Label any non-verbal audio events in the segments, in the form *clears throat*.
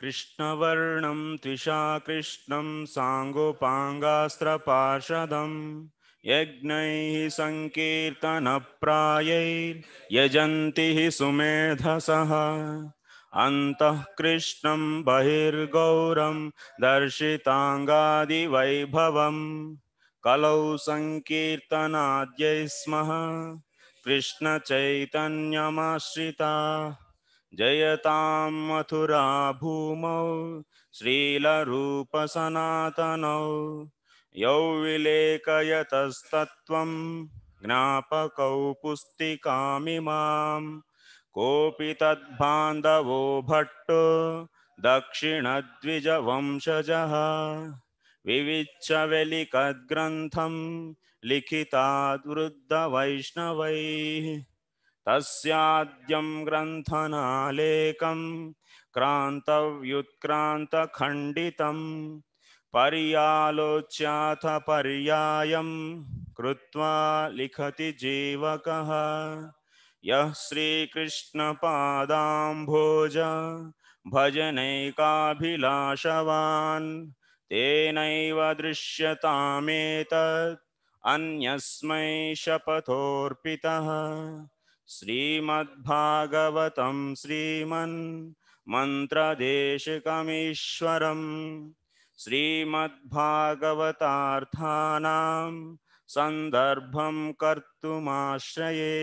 कृष्णवर्णं त्विषा कृष्णं साङ्गोपाङ्गास्त्रपार्षदम् यज्ञैः सङ्कीर्तनप्रायैर्यजन्ति हि सुमेधसः अन्तः कृष्णं बहिर्गौरं दर्शिताङ्गादिवैभवं कलौ सङ्कीर्तनाद्यै स्मः कृष्णचैतन्यमाश्रिता जयतां मथुरा भूमौ श्रीलरूपसनातनौ यौ विलेखयतस्तत्त्वं ज्ञापकौ पुस्तिकामिमां कोऽपि तद्बान्धवो भट्टो दक्षिणद्विजवंशजः विविच्चवलिकद्ग्रन्थं लिखिताद्वृद्धवैष्णवैः तस्याद्यं ग्रन्थनालेकं क्रान्तव्युत्क्रान्तखण्डितं पर्यालोच्याथ पर्यायं कृत्वा लिखति जीवकः यः श्रीकृष्णपादाम्भोज भजनैकाभिलाषवान् तेनैव दृश्यतामेतत् अन्यस्मै शपथोऽर्पितः श्रीमद्भागवत श्रीमन् मन्त्रदेशिकमीश्वरं श्रीमद्भागवतार्थानां सन्दर्भं कर्तुमाश्रये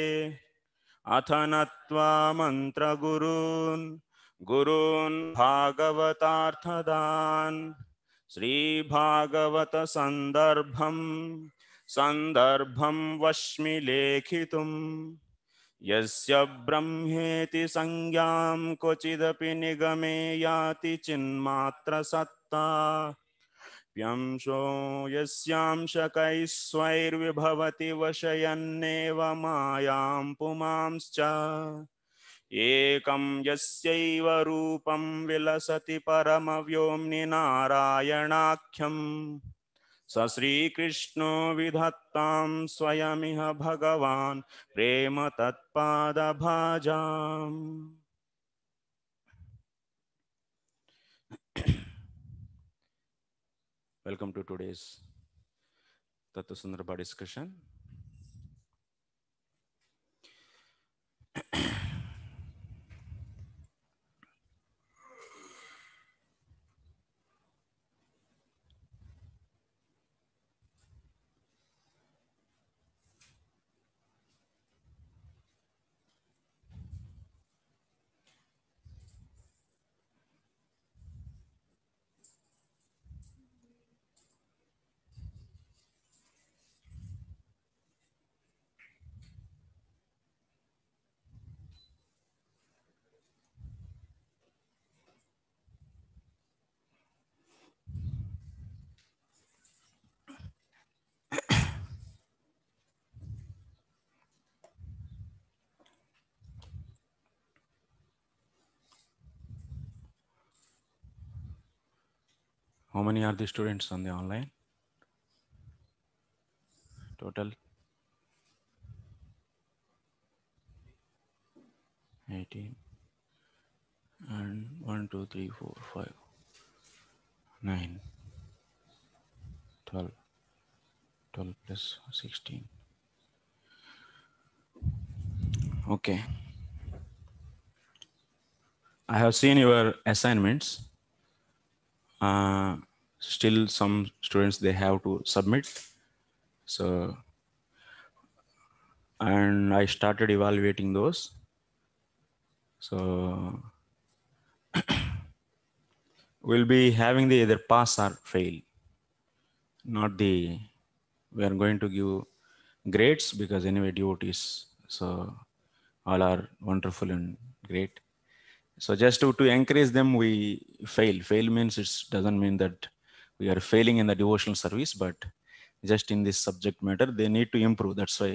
अथ नत्वा मन्त्रगुरून् गुरून् भागवतार्थदान् श्रीभागवतसन्दर्भं सन्दर्भं वश्मि लेखितुम् यस्य ब्रह्मेति संज्ञां क्वचिदपि निगमे याति चिन्मात्रसत्ता प्यंशो यस्यांशकैः स्वैर्विभवति वशयन्नेव मायां पुमांश्च एकं यस्यैव रूपं विलसति परमव्योम्नि नारायणाख्यम् स श्रीकृष्णो विधत्तां स्वयमिह भगवान् प्रेम वेल्कम् टु टुडेस् तत्तु सन्दर्भ discussion How many are the students on the online? Total 18 and 1, 2, 3, 4, 5, 9, 12, 12 plus 16. Okay. I have seen your assignments. Uh, still some students they have to submit so and i started evaluating those so *coughs* we'll be having the either pass or fail not the we are going to give grades because anyway devotees so all are wonderful and great so just to, to encourage them we fail fail means it doesn't mean that we are failing in the devotional service, but just in this subject matter, they need to improve. That's why,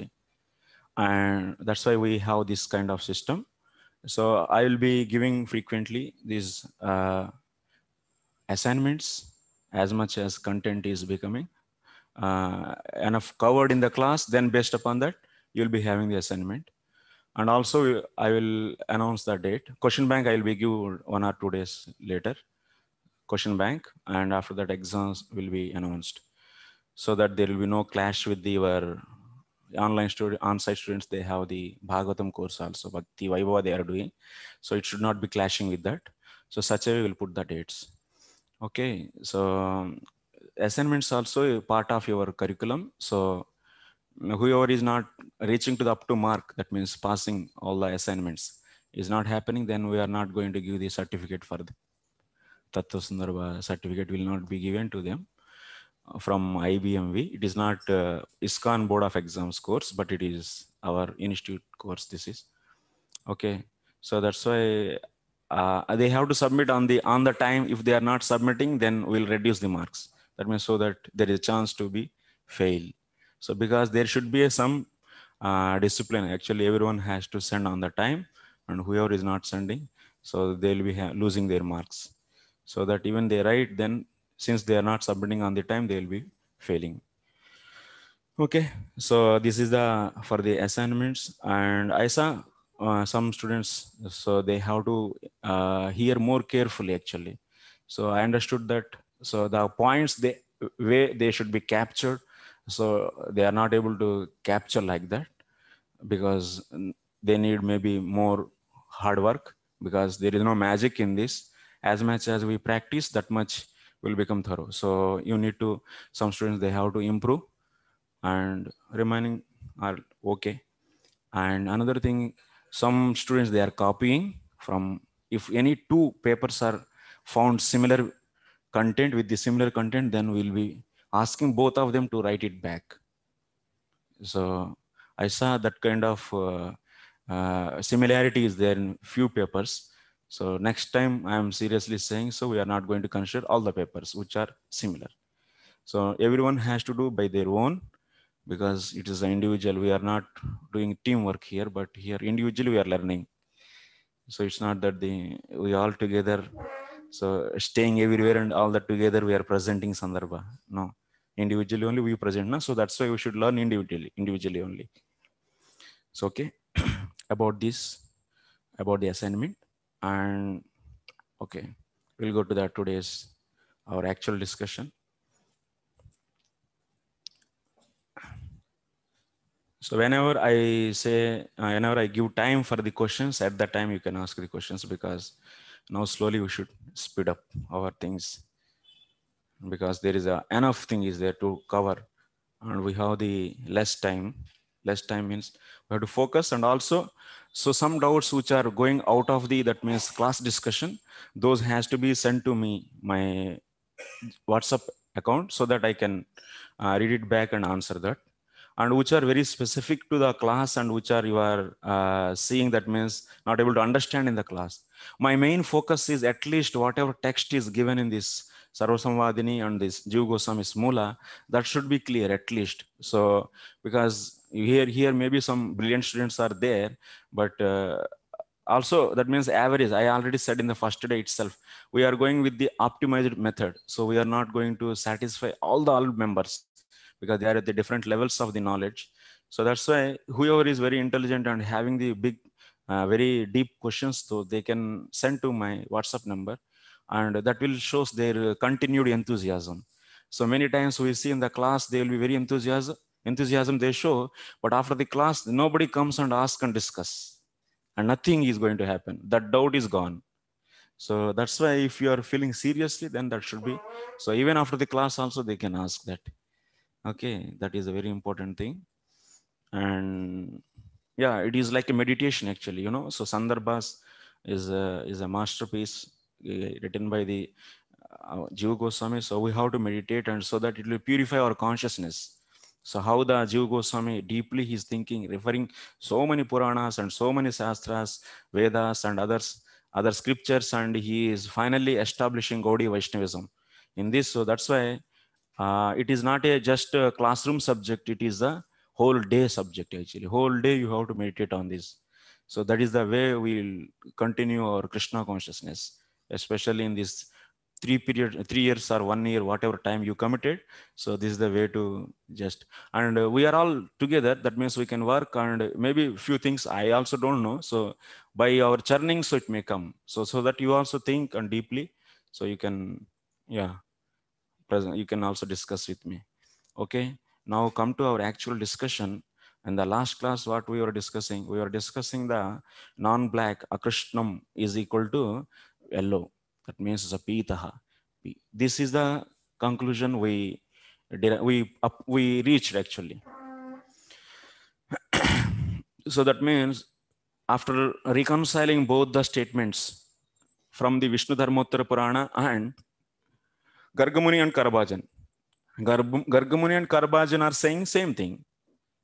and that's why we have this kind of system. So I will be giving frequently these uh, assignments as much as content is becoming uh, enough covered in the class. Then based upon that, you'll be having the assignment. And also I will announce the date. Question bank I will be give one or two days later question bank. And after that, exams will be announced so that there will be no clash with the online student on-site students they have the bhagavatam course also bhakti vaibhava they are doing so it should not be clashing with that so such a way we'll put the dates okay so um, assignments also part of your curriculum so whoever is not reaching to the up to mark that means passing all the assignments is not happening then we are not going to give the certificate for the Tattva certificate will not be given to them uh, from IBMV. It is not uh, ISKCON Board of Exams course, but it is our institute course this is. Okay, so that's why uh, they have to submit on the on the time. If they are not submitting, then we'll reduce the marks. That means so that there is a chance to be fail. So because there should be some uh, discipline. Actually, everyone has to send on the time, and whoever is not sending, so they'll be losing their marks so that even they write, then since they are not submitting on the time, they will be failing. Okay, so this is the for the assignments, and I saw uh, some students, so they have to uh, hear more carefully actually. So I understood that. So the points they way they should be captured, so they are not able to capture like that because they need maybe more hard work because there is no magic in this as much as we practice, that much will become thorough. So you need to, some students, they have to improve and remaining are okay. And another thing, some students, they are copying from, if any two papers are found similar content with the similar content, then we'll be asking both of them to write it back. So I saw that kind of uh, uh, similarity is there in few papers. So next time I'm seriously saying, so we are not going to consider all the papers which are similar. So everyone has to do by their own because it is individual. We are not doing teamwork here, but here individually we are learning. So it's not that the we all together, so staying everywhere and all that together we are presenting Sandarbha. No, individually only we present. No? So that's why we should learn individually, individually only. So okay, *clears throat* about this, about the assignment. And okay, we'll go to that today's, our actual discussion. So whenever I say, uh, whenever I give time for the questions, at that time you can ask the questions because now slowly we should speed up our things because there is a enough thing is there to cover and we have the less time less time means we have to focus and also so some doubts which are going out of the that means class discussion those has to be sent to me my whatsapp account so that i can uh, read it back and answer that and which are very specific to the class and which are you are uh, seeing that means not able to understand in the class my main focus is at least whatever text is given in this sarvasamvadini and this jiv goswami's mula that should be clear at least so because here here maybe some brilliant students are there but uh, also that means average i already said in the first day itself we are going with the optimized method so we are not going to satisfy all the all members because they are at the different levels of the knowledge so that's why whoever is very intelligent and having the big uh, very deep questions so they can send to my whatsapp number and that will shows their continued enthusiasm so many times we see in the class they will be very enthusiastic enthusiasm they show, but after the class, nobody comes and ask and discuss. And nothing is going to happen. That doubt is gone. So that's why if you are feeling seriously, then that should be. So even after the class also, they can ask that. Okay, that is a very important thing. And yeah, it is like a meditation actually, you know. So Sandarbhas is a, is a masterpiece eh, written by the uh, Jiva Goswami. So we have to meditate and so that it will purify our consciousness so how the Jiva Goswami deeply he's thinking, referring so many Puranas and so many Shastras, Vedas and others, other scriptures, and he is finally establishing Gaudi Vaishnavism. In this, so that's why uh, it is not a just a classroom subject, it is a whole day subject actually. Whole day you have to meditate on this. So that is the way we'll continue our Krishna consciousness, especially in this three period three years or one year whatever time you committed so this is the way to just and uh, we are all together that means we can work and maybe few things i also don't know so by our churning so it may come so so that you also think and deeply so you can yeah present you can also discuss with me okay now come to our actual discussion and the last class what we were discussing we were discussing the non-black akrishtam is equal to yellow that means sapitaha. This is the conclusion we we we reached actually. *clears throat* so that means after reconciling both the statements from the Vishnu Dharmottara Purana and Gargamuni and Karabajan. Gargamuni and Karbajan are saying same thing.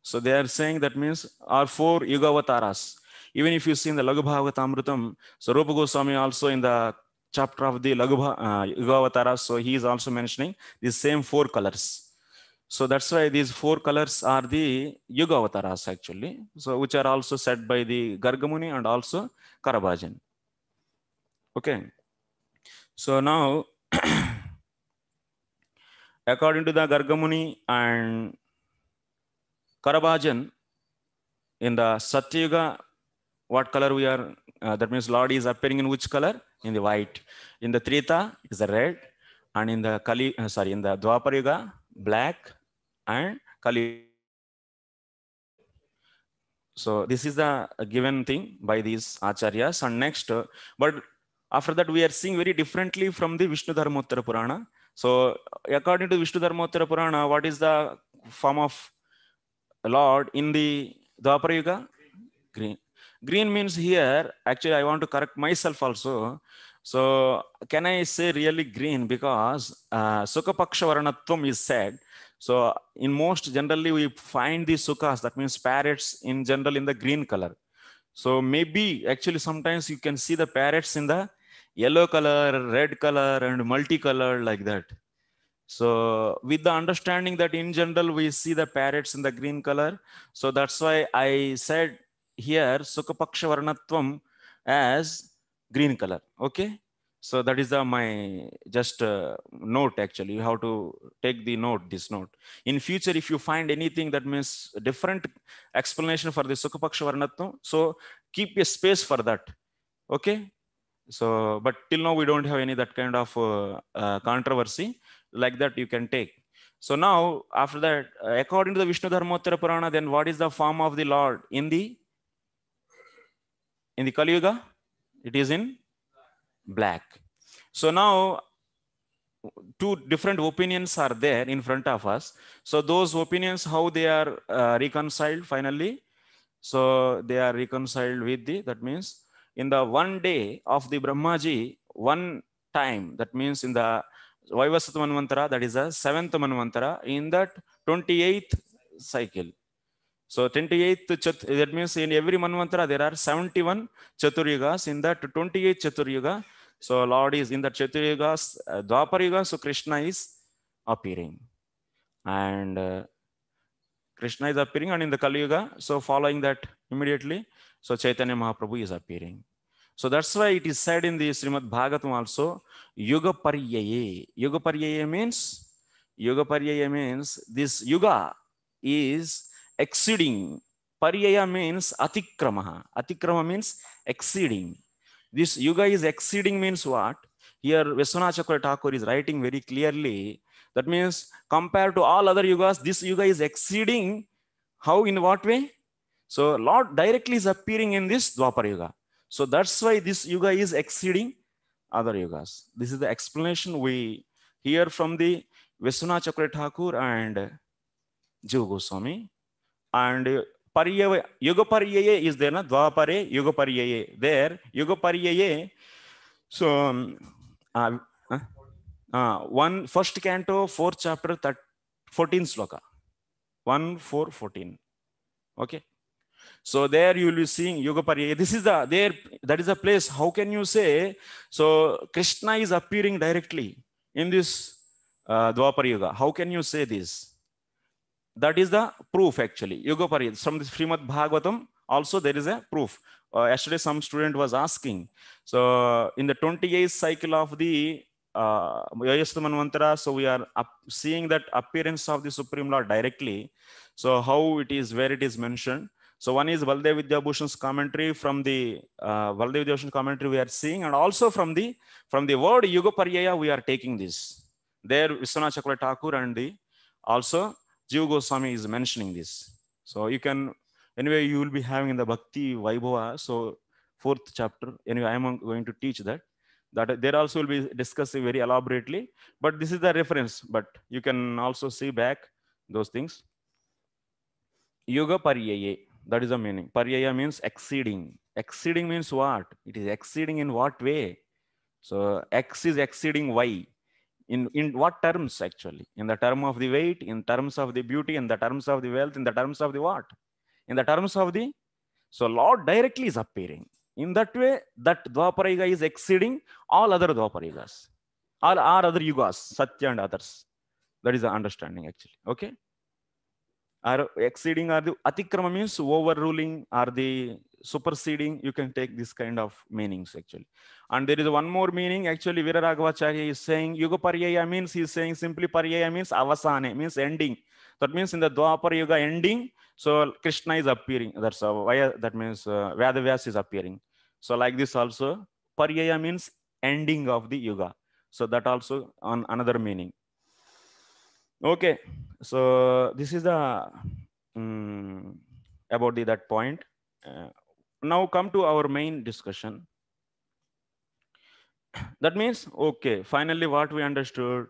So they are saying that means our four Yuga Avataras. Even if you see in the Lagubhavatamritam, so Rupa Goswami also in the chapter of the Lagubha, uh, Yugavatara. So he is also mentioning the same four colors. So that's why these four colors are the Yuga Avataras actually. So which are also said by the Gargamuni and also Karabajan. Okay. So now, *clears throat* according to the Gargamuni and Karabajan, in the Satyuga, what color we are, uh, that means Lord is appearing in which color? in the white. In the Trita, is the red. And in the Kali, uh, sorry, in the Dwapar Yuga, black and Kali. So this is the given thing by these acharyas. And next, uh, but after that, we are seeing very differently from the Vishnu Dharmottara Purana. So according to Vishnu Dharmottara Purana, what is the form of Lord in the Dwapar Yuga? Green green means here actually i want to correct myself also so can i say really green because uh, sukapaksha varanatvam is said so in most generally we find these sukas that means parrots in general in the green color so maybe actually sometimes you can see the parrots in the yellow color red color and multicolored like that so with the understanding that in general we see the parrots in the green color. So that's why I said here Sukapaksha Varnatvam as green color. Okay. So that is the, my just uh, note actually. You have to take the note, this note. In future, if you find anything that means different explanation for the Sukapaksha Varnatvam, so keep a space for that. Okay. So, but till now we don't have any that kind of uh, uh, controversy like that you can take. So now after that, according to the Vishnu Dharmottara Purana, then what is the form of the Lord in the in the Kali Yuga, it is in black. So now two different opinions are there in front of us. So those opinions, how they are uh, reconciled finally. So they are reconciled with the, that means in the one day of the Brahmaji, one time, that means in the Vaivasat Manvantara, that is the seventh Manvantara, in that 28th cycle. So 28th, that means in every Manvantara, there are 71 Chaturyugas. In that 28 Chaturyuga, so Lord is in the Chaturyugas, uh, Dwaparyuga, so Krishna is appearing. And uh, Krishna is appearing and in the Kali Yuga, so following that immediately, so Chaitanya Mahaprabhu is appearing. So that's why it is said in the Srimad Bhagavatam also, Yuga pariyaye. Yuga pariyaye means, Yuga pariyaye means this Yuga is exceeding. Pariyaya means atikramaha. Atikrama means exceeding. This yuga is exceeding means what? Here Veswana Chakra Thakur is writing very clearly. That means compared to all other yugas, this yuga is exceeding. How in what way? So Lord directly is appearing in this Dwapara Yuga. So that's why this yuga is exceeding other yugas. This is the explanation we hear from the Vesuna Chakra Thakur and Jiva Goswami and Paryaye, Yugaparyaye is there, na? Dvapare, Yugaparyaye. There, Yugaparyaye. So, um, uh, uh, one first canto, fourth chapter, that 14 sloka. 1, 4, 14. Okay. So there you will be seeing Yugaparyaye. This is the, there, that is the place. How can you say, so Krishna is appearing directly in this uh, Dwapar Yuga. How can you say this? that is the proof actually. Yogapari, from the Srimad Bhagavatam, also there is a proof. Uh, yesterday, some student was asking. So in the 28th cycle of the uh, Mantra, so we are up, seeing that appearance of the Supreme Lord directly. So how it is, where it is mentioned. So one is Valdev Vidyabhushan's commentary from the uh, Valdev Vidyabhushan commentary we are seeing, and also from the from the word Yugaparyaya we are taking this. There Viswanath Chakra Thakur and the also Jiva Goswami is mentioning this. So you can, anyway, you will be having the Bhakti Vaibhava. So fourth chapter, anyway, I am going to teach that. That there also will be discussed very elaborately, but this is the reference, but you can also see back those things. Yoga pariyaya that is the meaning. Pariyaya means exceeding. Exceeding means what? It is exceeding in what way? So X is exceeding Y in, in what terms actually? In the term of the weight, in terms of the beauty, in the terms of the wealth, in the terms of the what? In the terms of the, so Lord directly is appearing. In that way, that Dwapariga is exceeding all other Dwaparigas, all our other Yugas, Satya and others. That is the understanding actually, okay? are exceeding are the atikrama means overruling are the superseding you can take this kind of meanings actually and there is one more meaning actually viraragavacharya is saying yuga paryaya means he is saying simply paryaya means avasane means ending that means in the dwapar yuga ending so krishna is appearing that's uh, why uh, that means uh, is appearing so like this also paryaya means ending of the yuga so that also on another meaning Okay, so this is the um, about the, that point. Uh, now come to our main discussion. That means, okay, finally what we understood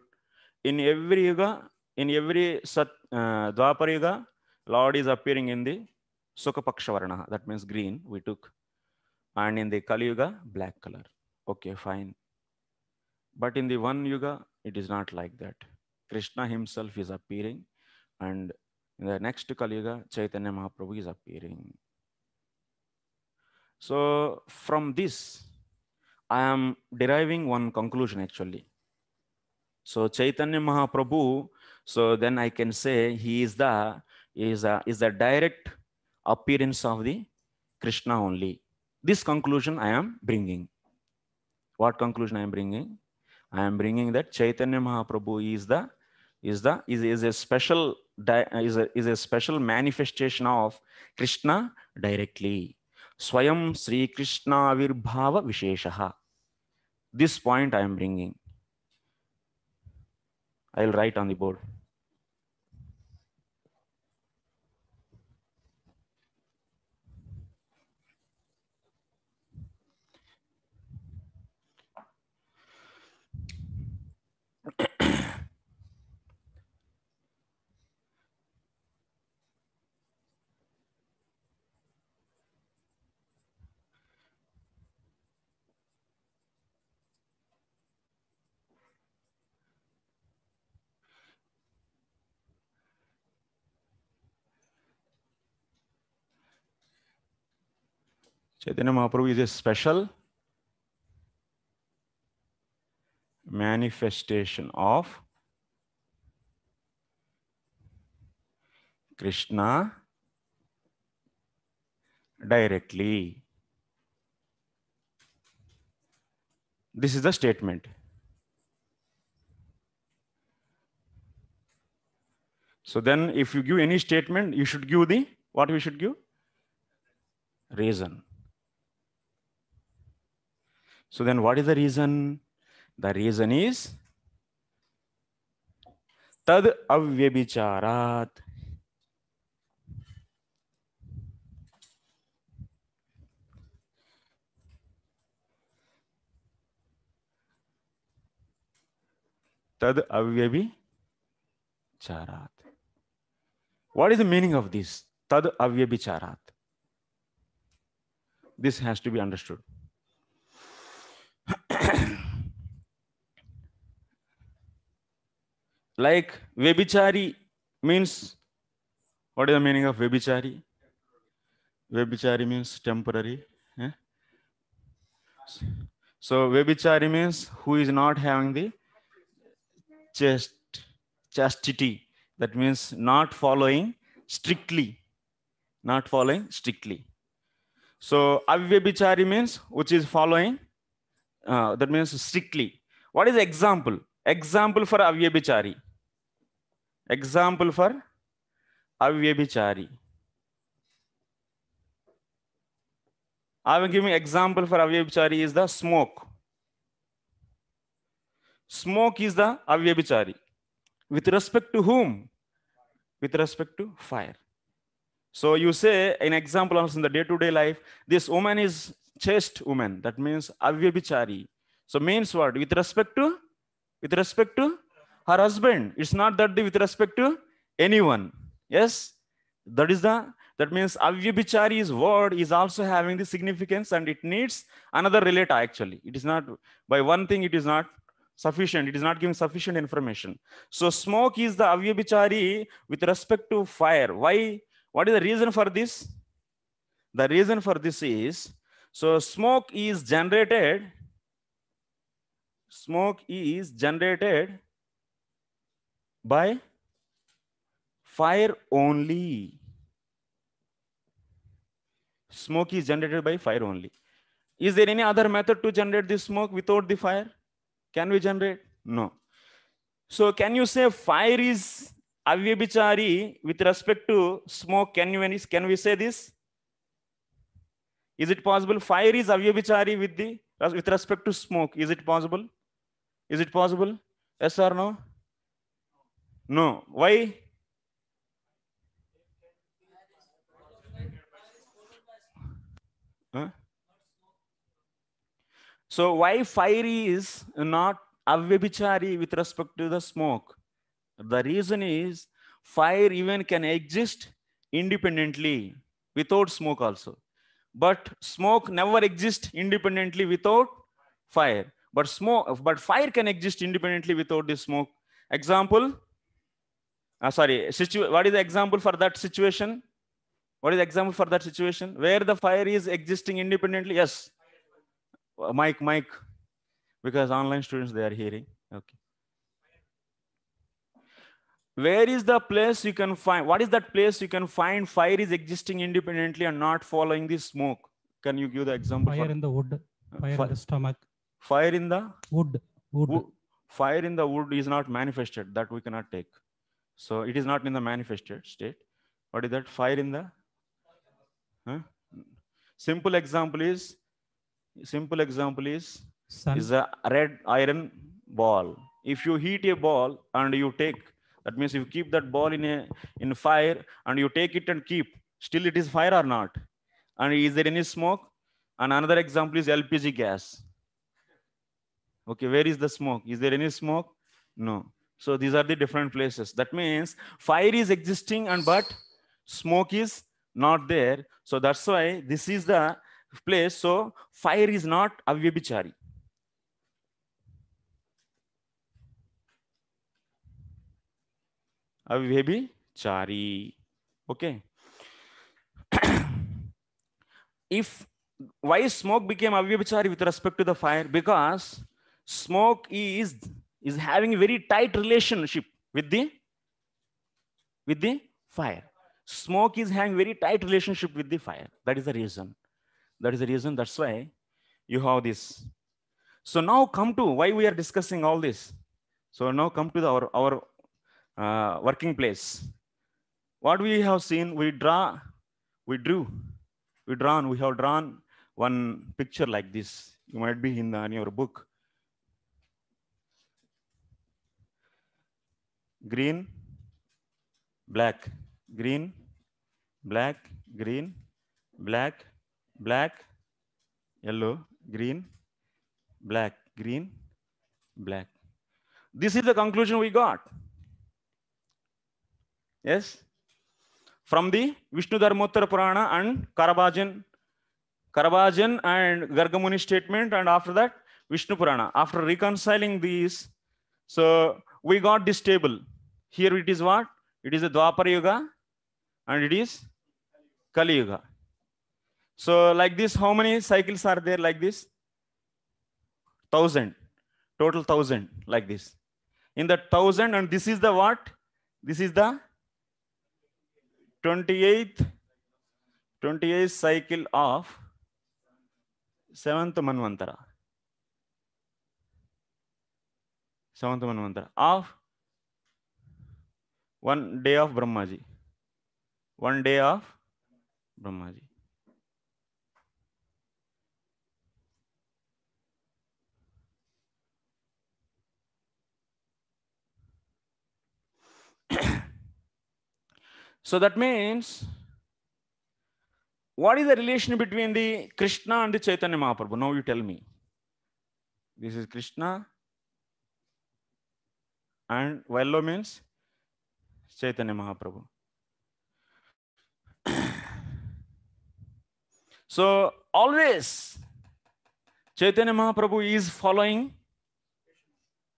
in every Yuga, in every Sat, uh, Dwapar Yuga, Lord is appearing in the Sukapakshavarana, that means green we took. And in the Kali Yuga, black color. Okay, fine. But in the one Yuga, it is not like that. Krishna himself is appearing, and in the next Kali Yuga, Chaitanya Mahaprabhu is appearing. So from this, I am deriving one conclusion actually. So Chaitanya Mahaprabhu, so then I can say he is the is a, is the direct appearance of the Krishna only. This conclusion I am bringing. What conclusion I am bringing? I am bringing that Chaitanya Mahaprabhu is the is the is, is a special is a, is a special manifestation of Krishna directly. Swayam Sri Krishna avirbhava Visheshaha. This point I am bringing. I'll write on the board. Chaitanya Mahaprabhu is a special manifestation of Krishna directly. This is the statement. So then if you give any statement, you should give the, what we should give? Reason. So then what is the reason? The reason is tad avyabhicharat. tad अव्यभिचारात what is the meaning of this tad avyabhicharat this has to be understood *coughs* like Vebichari means, what is the meaning of Vebichari? Vebichari means temporary. Eh? So Vebichari means who is not having the chast chastity. That means not following strictly, not following strictly. So Avibhichari means which is following uh, that means strictly. What is example? Example for avyabhichari. Example for avyabhichari. I will give you example for avyabhichari is the smoke. Smoke is the avyabhichari. With respect to whom? With respect to fire. So you say an example also in the day-to-day -day life, this woman is chaste woman that means avyabhichari so means what with respect to with respect to her husband it's not that with respect to anyone yes that is the that means avyabhichari's word is also having the significance and it needs another relate actually it is not by one thing it is not sufficient it is not giving sufficient information so smoke is the avyabhichari with respect to fire why what is the reason for this the reason for this is so smoke is generated, smoke is generated by fire only. Smoke is generated by fire only. Is there any other method to generate this smoke without the fire? Can we generate? No. So can you say fire is avyabhichari with respect to smoke? Can you can we say this? Is it possible? Fire is avyabhichari with the with respect to smoke. Is it possible? Is it possible? Yes or no? No. Why? Huh? So why fire is not avyabhichari with respect to the smoke? The reason is fire even can exist independently without smoke also but smoke never exists independently without fire but smoke but fire can exist independently without the smoke example uh, sorry situ what is the example for that situation what is the example for that situation where the fire is existing independently yes mike uh, mike because online students they are hearing okay where is the place you can find what is that place you can find fire is existing independently and not following the smoke can you give the example fire for, in the wood uh, fire in the stomach fire in the wood wood wo fire in the wood is not manifested that we cannot take so it is not in the manifested state what is that fire in the huh? simple example is simple example is Sun. is a red iron ball if you heat a ball and you take that means you keep that ball in a in fire and you take it and keep. Still, it is fire or not? And is there any smoke? And another example is LPG gas. Okay, where is the smoke? Is there any smoke? No. So these are the different places. That means fire is existing and but smoke is not there. So that's why this is the place. So fire is not avyabhichari. अव्यभिचारी okay *clears throat* if why smoke became chari with respect to the fire because smoke is is having a very tight relationship with the with the fire smoke is having very tight relationship with the fire that is the reason that is the reason that's why you have this so now come to why we are discussing all this so now come to our our uh, working place. What we have seen, we draw, we drew, we drawn, we have drawn one picture like this. You might be in, the, in your book. Green, black, green, black, green, black, black, yellow, green, black, green, black. This is the conclusion we got. Yes. From the Vishnu Dharmottara Purana and Karabajan, Karabajan and Gargamuni statement, and after that, Vishnu Purana. After reconciling these, so we got this table. Here it is what? It is the Dwapara Yuga and it is Kali Yuga. So like this, how many cycles are there like this? Thousand, total thousand like this. In the thousand and this is the what? This is the 28th 28th cycle of 7th manvantara 7th manvantara of one day of brahma ji one day of brahma ji So that means, what is the relation between the Krishna and the Chaitanya Mahaprabhu? Now you tell me. This is Krishna and Vallo means Chaitanya Mahaprabhu. *clears throat* so always Chaitanya Mahaprabhu is following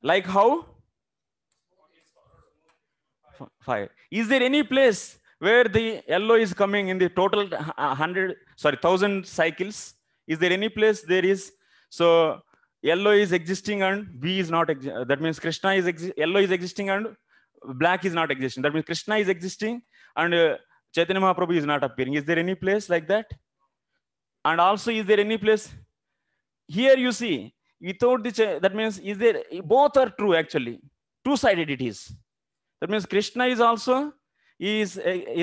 like how five. Is there any place where the yellow is coming in the total 100, uh, sorry, 1000 cycles? Is there any place there is? So yellow is existing and B is not, uh, that means Krishna is, yellow is existing and black is not existing. That means Krishna is existing and uh, Chaitanya Mahaprabhu is not appearing. Is there any place like that? And also, is there any place? Here you see, without the, that means, is there, both are true actually. Two-sided it is. That means Krishna is also is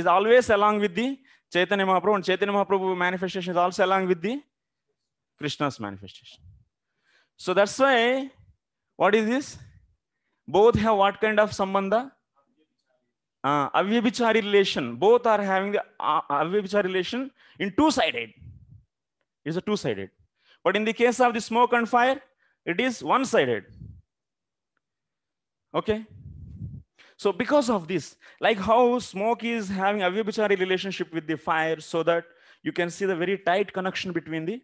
is always along with the Chaitanya Mahaprabhu, and Chaitanya Mahaprabhu manifestation is also along with the Krishna's manifestation. So that's why what is this? Both have what kind of sambandha? Uh, avyabhichari relation. Both are having the uh, avyabhichari relation in two-sided. It's a two-sided. But in the case of the smoke and fire, it is one-sided. Okay. So because of this, like how smoke is having a vibratory relationship with the fire so that you can see the very tight connection between the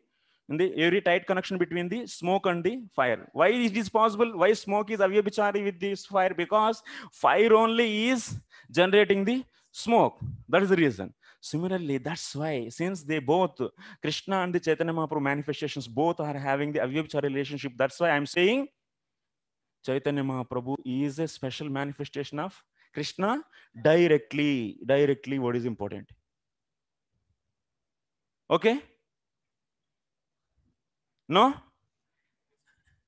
in the very tight connection between the smoke and the fire. Why is this possible? Why smoke is avyabhichari with this fire? Because fire only is generating the smoke. That is the reason. Similarly, that's why since they both, Krishna and the Chaitanya Mahaprabhu manifestations, both are having the avyabhichari relationship. That's why I'm saying Chaitanya Mahaprabhu is a special manifestation of Krishna directly. Directly, what is important? Okay? No?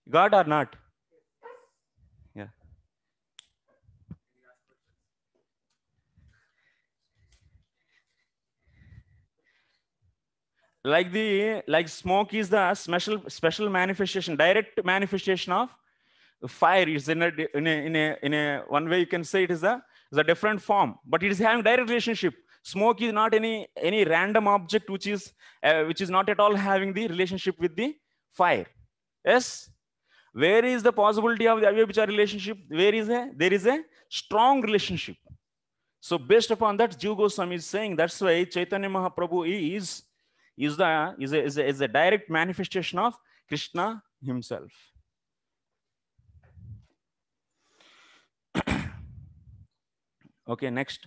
God or not? Yeah. Like the like smoke is the special special manifestation, direct manifestation of fire is in a, in a, in a, in a one way you can say it is a, is a different form, but it is having direct relationship. Smoke is not any, any random object which is, uh, which is not at all having the relationship with the fire. Yes? Where is the possibility of the avyabhichar relationship? Where is a, there is a strong relationship. So based upon that, Jiva Goswami is saying that's why Chaitanya Mahaprabhu is is the is a, is a, is a direct manifestation of Krishna himself. Okay, next.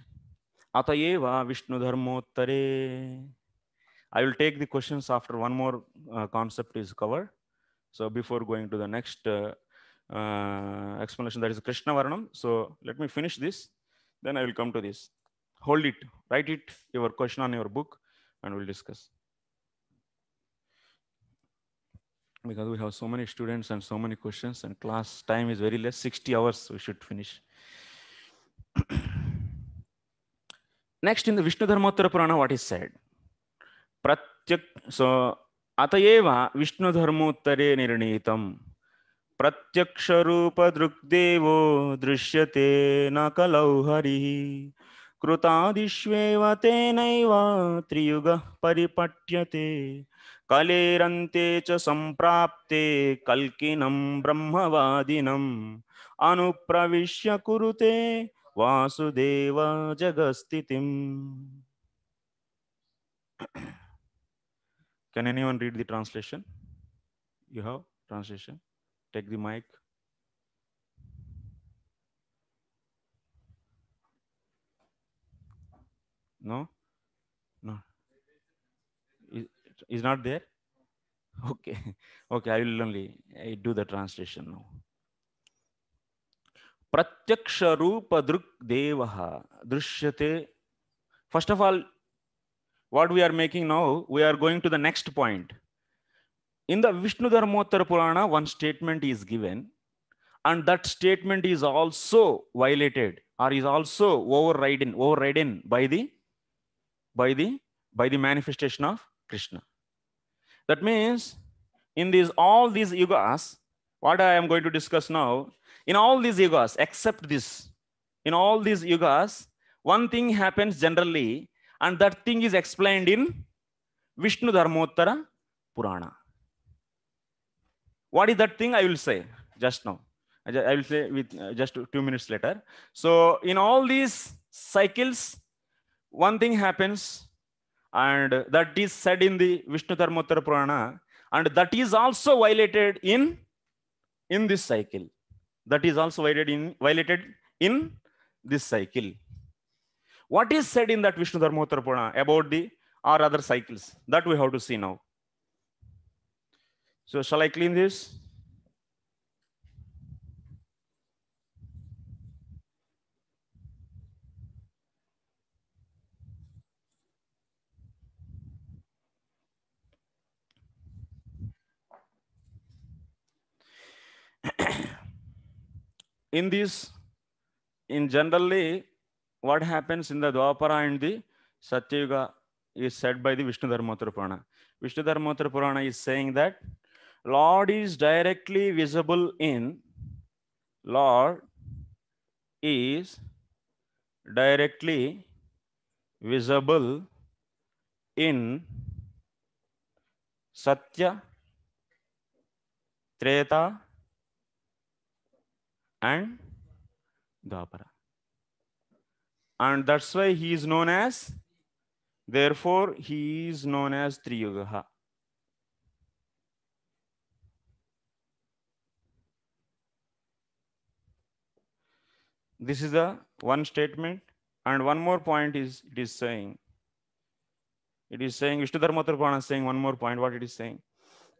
Atayeva Vishnu Dharmotare. I will take the questions after one more uh, concept is covered. So before going to the next uh, uh, explanation, that is Krishna Varanam. So let me finish this, then I will come to this. Hold it, write it, your question on your book, and we'll discuss. Because we have so many students and so many questions, and class time is very less, 60 hours we should finish. *coughs* Next, in the Vishnu Dharmottara Purana, what is said? Pratyak, so, Atayeva Vishnu Dharmottare Nirnitam. प्रत्यक्षरूपदृक्देवो दृश्यते न कलौ हरिः कृतादिष्वेव तेनैव त्रियुगः परिपट्यते कलेरन्ते च सम्प्राप्ते कल्किनं ब्रह्मवादिनम् अनुप्रविश्य कुरुते Vasudev जगस्थिति Can anyone read the translation? You have translation? Take the mic. No? No. Is, is not there? Okay. Okay, I will only I do the translation now. ಪ್ರತ್ಯಕ್ಷ ರೂಪ ದೃಕ್ ದೇವ ದೃಶ್ಯತೆ First of all, what we are making now we are going to the next point in the vishnu dharmottara purana one statement is given and that statement is also violated or is also overridden overridden by the by the by the manifestation of krishna that means in these all these yugas what i am going to discuss now in all these yugas, except this, in all these yugas, one thing happens generally, and that thing is explained in Vishnu Dharmottara Purana. What is that thing? I will say just now. I will say with uh, just two minutes later. So in all these cycles, one thing happens, and that is said in the Vishnu Dharmottara Purana, and that is also violated in in this cycle that is also violated in, violated in this cycle. What is said in that Vishnu Dharmahotra Purana about the or other cycles? That we have to see now. So shall I clean this? *clears throat* in this, in generally, what happens in the Dwapara and the Satyuga is said by the Vishnu Dharmottara Purana. Vishnu Dharmottara Purana is saying that Lord is directly visible in Lord is directly visible in Satya, Treta, and Dwapara. And that's why he is known as, therefore, he is known as Triyugaha. This is the one statement. And one more point is it is saying. It is saying, Vishnudharma is saying one more point, what it is saying.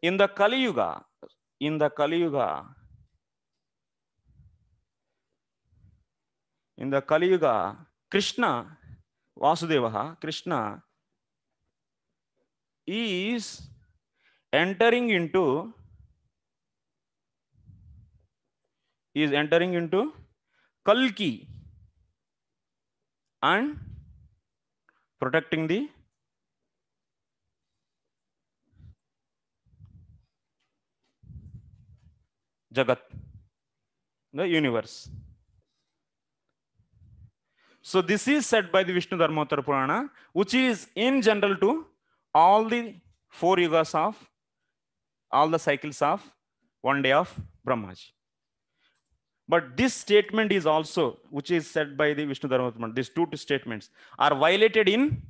In the Kali Yuga, in the Kali Yuga, in the Kali Yuga, Krishna, Vasudeva, Krishna is entering into is entering into Kalki and protecting the Jagat, the universe. So this is said by the Vishnu Dharmotara Purana, which is in general to all the four yugas of, all the cycles of one day of Brahmaji. But this statement is also, which is said by the Vishnu Dharmotara, these two statements are violated in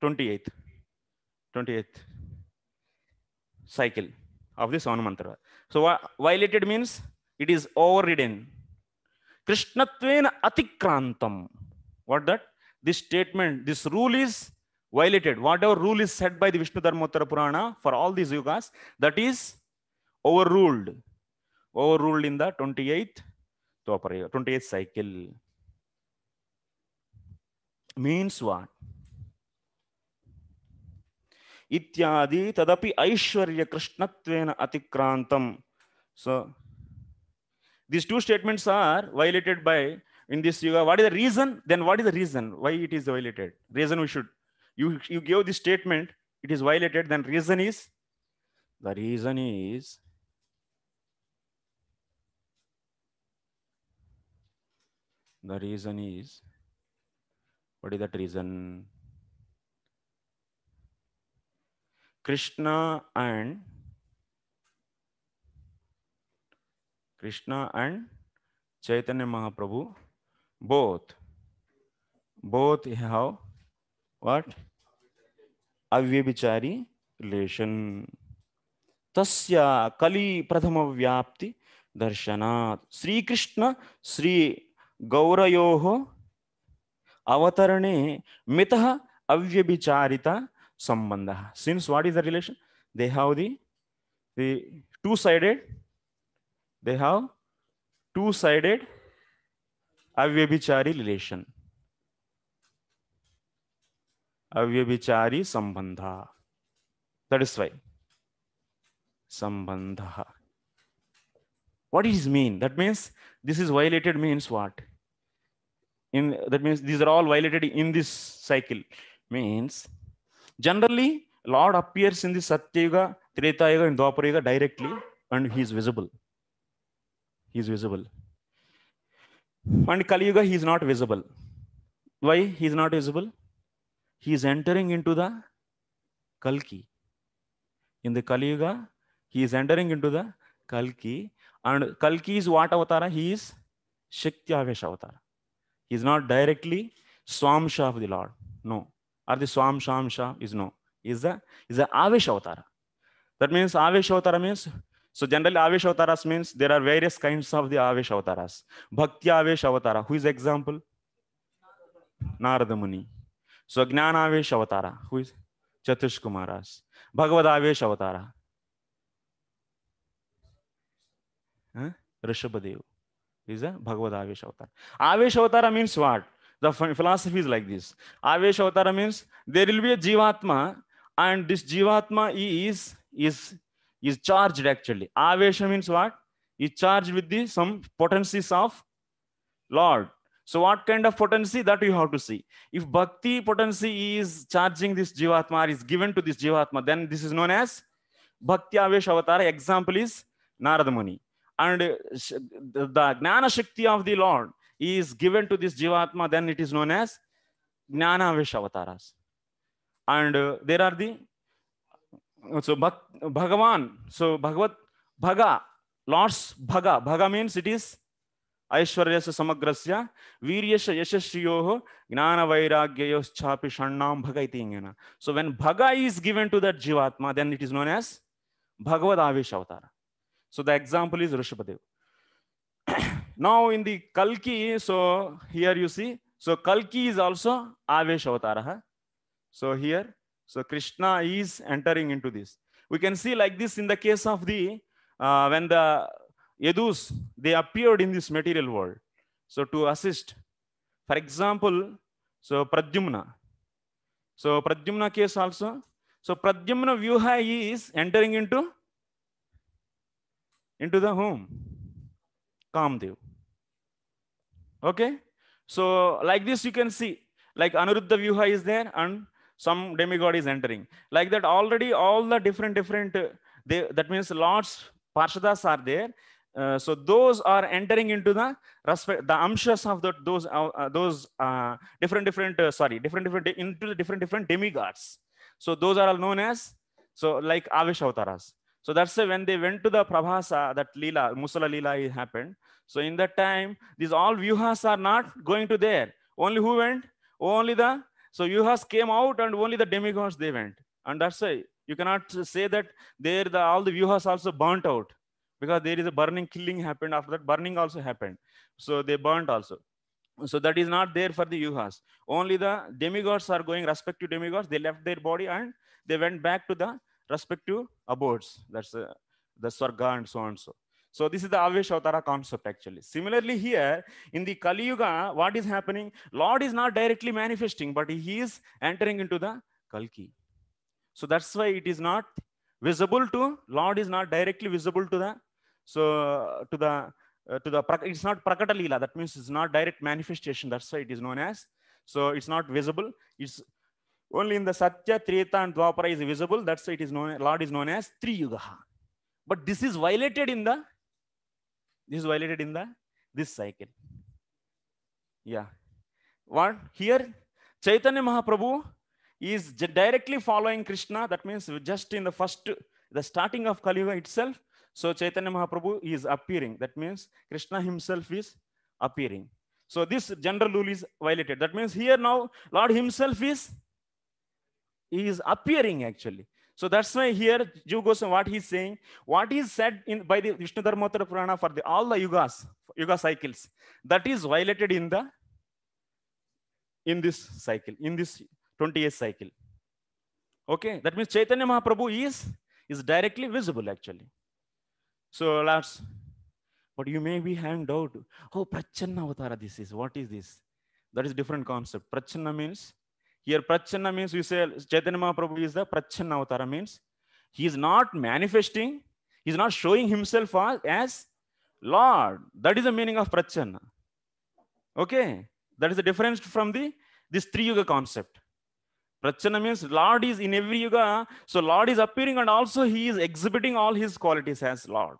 28th, 28th cycle of this Savan Mantra. So uh, violated means it is overridden. Krishnatven atikrantam. What that? This statement, this rule is violated. Whatever rule is set by the Vishnu Dharmottara Purana for all these yugas, that is overruled. Overruled in the 28th, 28th cycle. Means what? इत्यादि तदपि ऐश्वर्य कृष्णत्वेन अतिक्रांतम सो so, These two statements are violated by in this yoga. What is the reason? Then what is the reason why it is violated? Reason we should. You, you give this statement, it is violated, then reason is? The reason is the reason is what is that reason krishna and Krishna and Chaitanya Mahaprabhu, both, both have what? Avyabhichari relation. Tasya Kali Prathama Vyapti Darshanat. Sri Krishna, Sri Gaurayoho Avatarane mitah Avyabhicharita Sambandha. Since what is the relation? They have the, the two-sided They have two-sided avyabhichari relation. Avyabhichari sambandha. That is why. Sambandha. What does mean? That means this is violated means what? In that means these are all violated in this cycle. Means generally Lord appears in the Satyuga, Treta Yuga, and Dwapara Yuga directly, and he is visible. he is visible and kali yuga he is not visible why he is not visible he is entering into the kalki in the kali yuga he is entering into the kalki and kalki is what avatar he is shakti avesh avatar he is not directly swamsha of the lord no or the swam shamsha is no is a is a avesh avatar that means avesh avatar means So generally Avesh Avataras means there are various kinds of the Avesh Avataras. Bhakti Avesh Avatara, who is example? Narada Muni. So Jnana Avesh Avatara, who is Chatush Kumaras. Bhagavad Avesh Avatara. Huh? Rishabhadev is a Bhagavad Avesh Avatara. Avesh Avatara means what? The philosophy is like this. Avesh Avatara means there will be a Jivatma and this Jivatma is, is is charged actually. Avesha means what? Is charged with the some potencies of Lord. So what kind of potency that you have to see. If bhakti potency is charging this jivatma is given to this jivatma, then this is known as bhakti avesha avatar. Example is Narada Muni. And the, gnana shakti of the Lord is given to this jivatma, then it is known as gnana avesha avataras. And uh, there are the so bhak, Bhagavan, so Bhagavat, Bhaga, Lord's Bhaga. Bhaga means it is ऐश्वर्यस्य समग्रस्य वीर्यस्य यशस्वियोः ज्ञानवैराग्ययोश्चापि षण्णां भग इति इङ्गेन so when भग is given to that जीवात्मा then it is known as भगवद् आवेश अवतार so the example is Rishabhadeva now in the कल्कि सो हियर् यु सी सो कल्कि इस् आल्सो आवेश अवतारः so here So Krishna is entering into this. We can see like this in the case of the, uh, when the Yadus, they appeared in this material world. So to assist, for example, so Pradyumna. So Pradyumna case also. So Pradyumna Vyuha is entering into, into the home, Kamdev. Okay. So like this, you can see like Anuruddha Vyuha is there and some demigod is entering. Like that already all the different, different, uh, they, that means lots, parshadas are there. Uh, so those are entering into the respect, the amshas of the, those, uh, uh those uh, different, different, uh, sorry, different, different, into the different, different demigods. So those are all known as, so like Avishavataras. So that's when they went to the Prabhasa, that Leela, Musala Leela happened. So in that time, these all Vyuhas are not going to there. Only who went? Only the so Yuhas came out and only the demigods they went. And that's why you cannot say that there the, all the Yuhas also burnt out because there is a burning killing happened after that burning also happened. So they burnt also. So that is not there for the Yuhas. Only the demigods are going respective demigods. They left their body and they went back to the respective abodes. That's uh, the Swarga and so on so. So this is the Aveshavatara concept actually. Similarly here in the Kali Yuga, what is happening? Lord is not directly manifesting, but he is entering into the Kalki. So that's why it is not visible to, Lord is not directly visible to the, so to the, uh, to the, it's not Prakata that means it's not direct manifestation, that's why it is known as. So it's not visible, it's only in the Satya, Treta and Dwapara is visible, that's why it is known, Lord is known as Yuga. But this is violated in the this is violated in the this cycle. Yeah. What here? Chaitanya Mahaprabhu is directly following Krishna. That means just in the first, the starting of Kali Yuga itself. So Chaitanya Mahaprabhu is appearing. That means Krishna himself is appearing. So this general rule is violated. That means here now Lord himself is, he is appearing actually. So that's why here Jiva Goswami, what he's saying, what is said in by the Vishnu Dharmotara Purana for the all the yugas, yuga cycles, that is violated in the in this cycle, in this 20 year cycle. Okay, that means Chaitanya Mahaprabhu is is directly visible actually. So lads, but you may be hanged out. Oh, Prachanna Avatara, this is what is this? That is different concept. Prachanna means here Prachanna means we say Chaitanya Mahaprabhu is the Prachanna Avatara means he is not manifesting, he is not showing himself as Lord. That is the meaning of Prachanna. Okay, that is the difference from the this three yuga concept. Prachana means Lord is in every yuga. So Lord is appearing and also he is exhibiting all his qualities as Lord.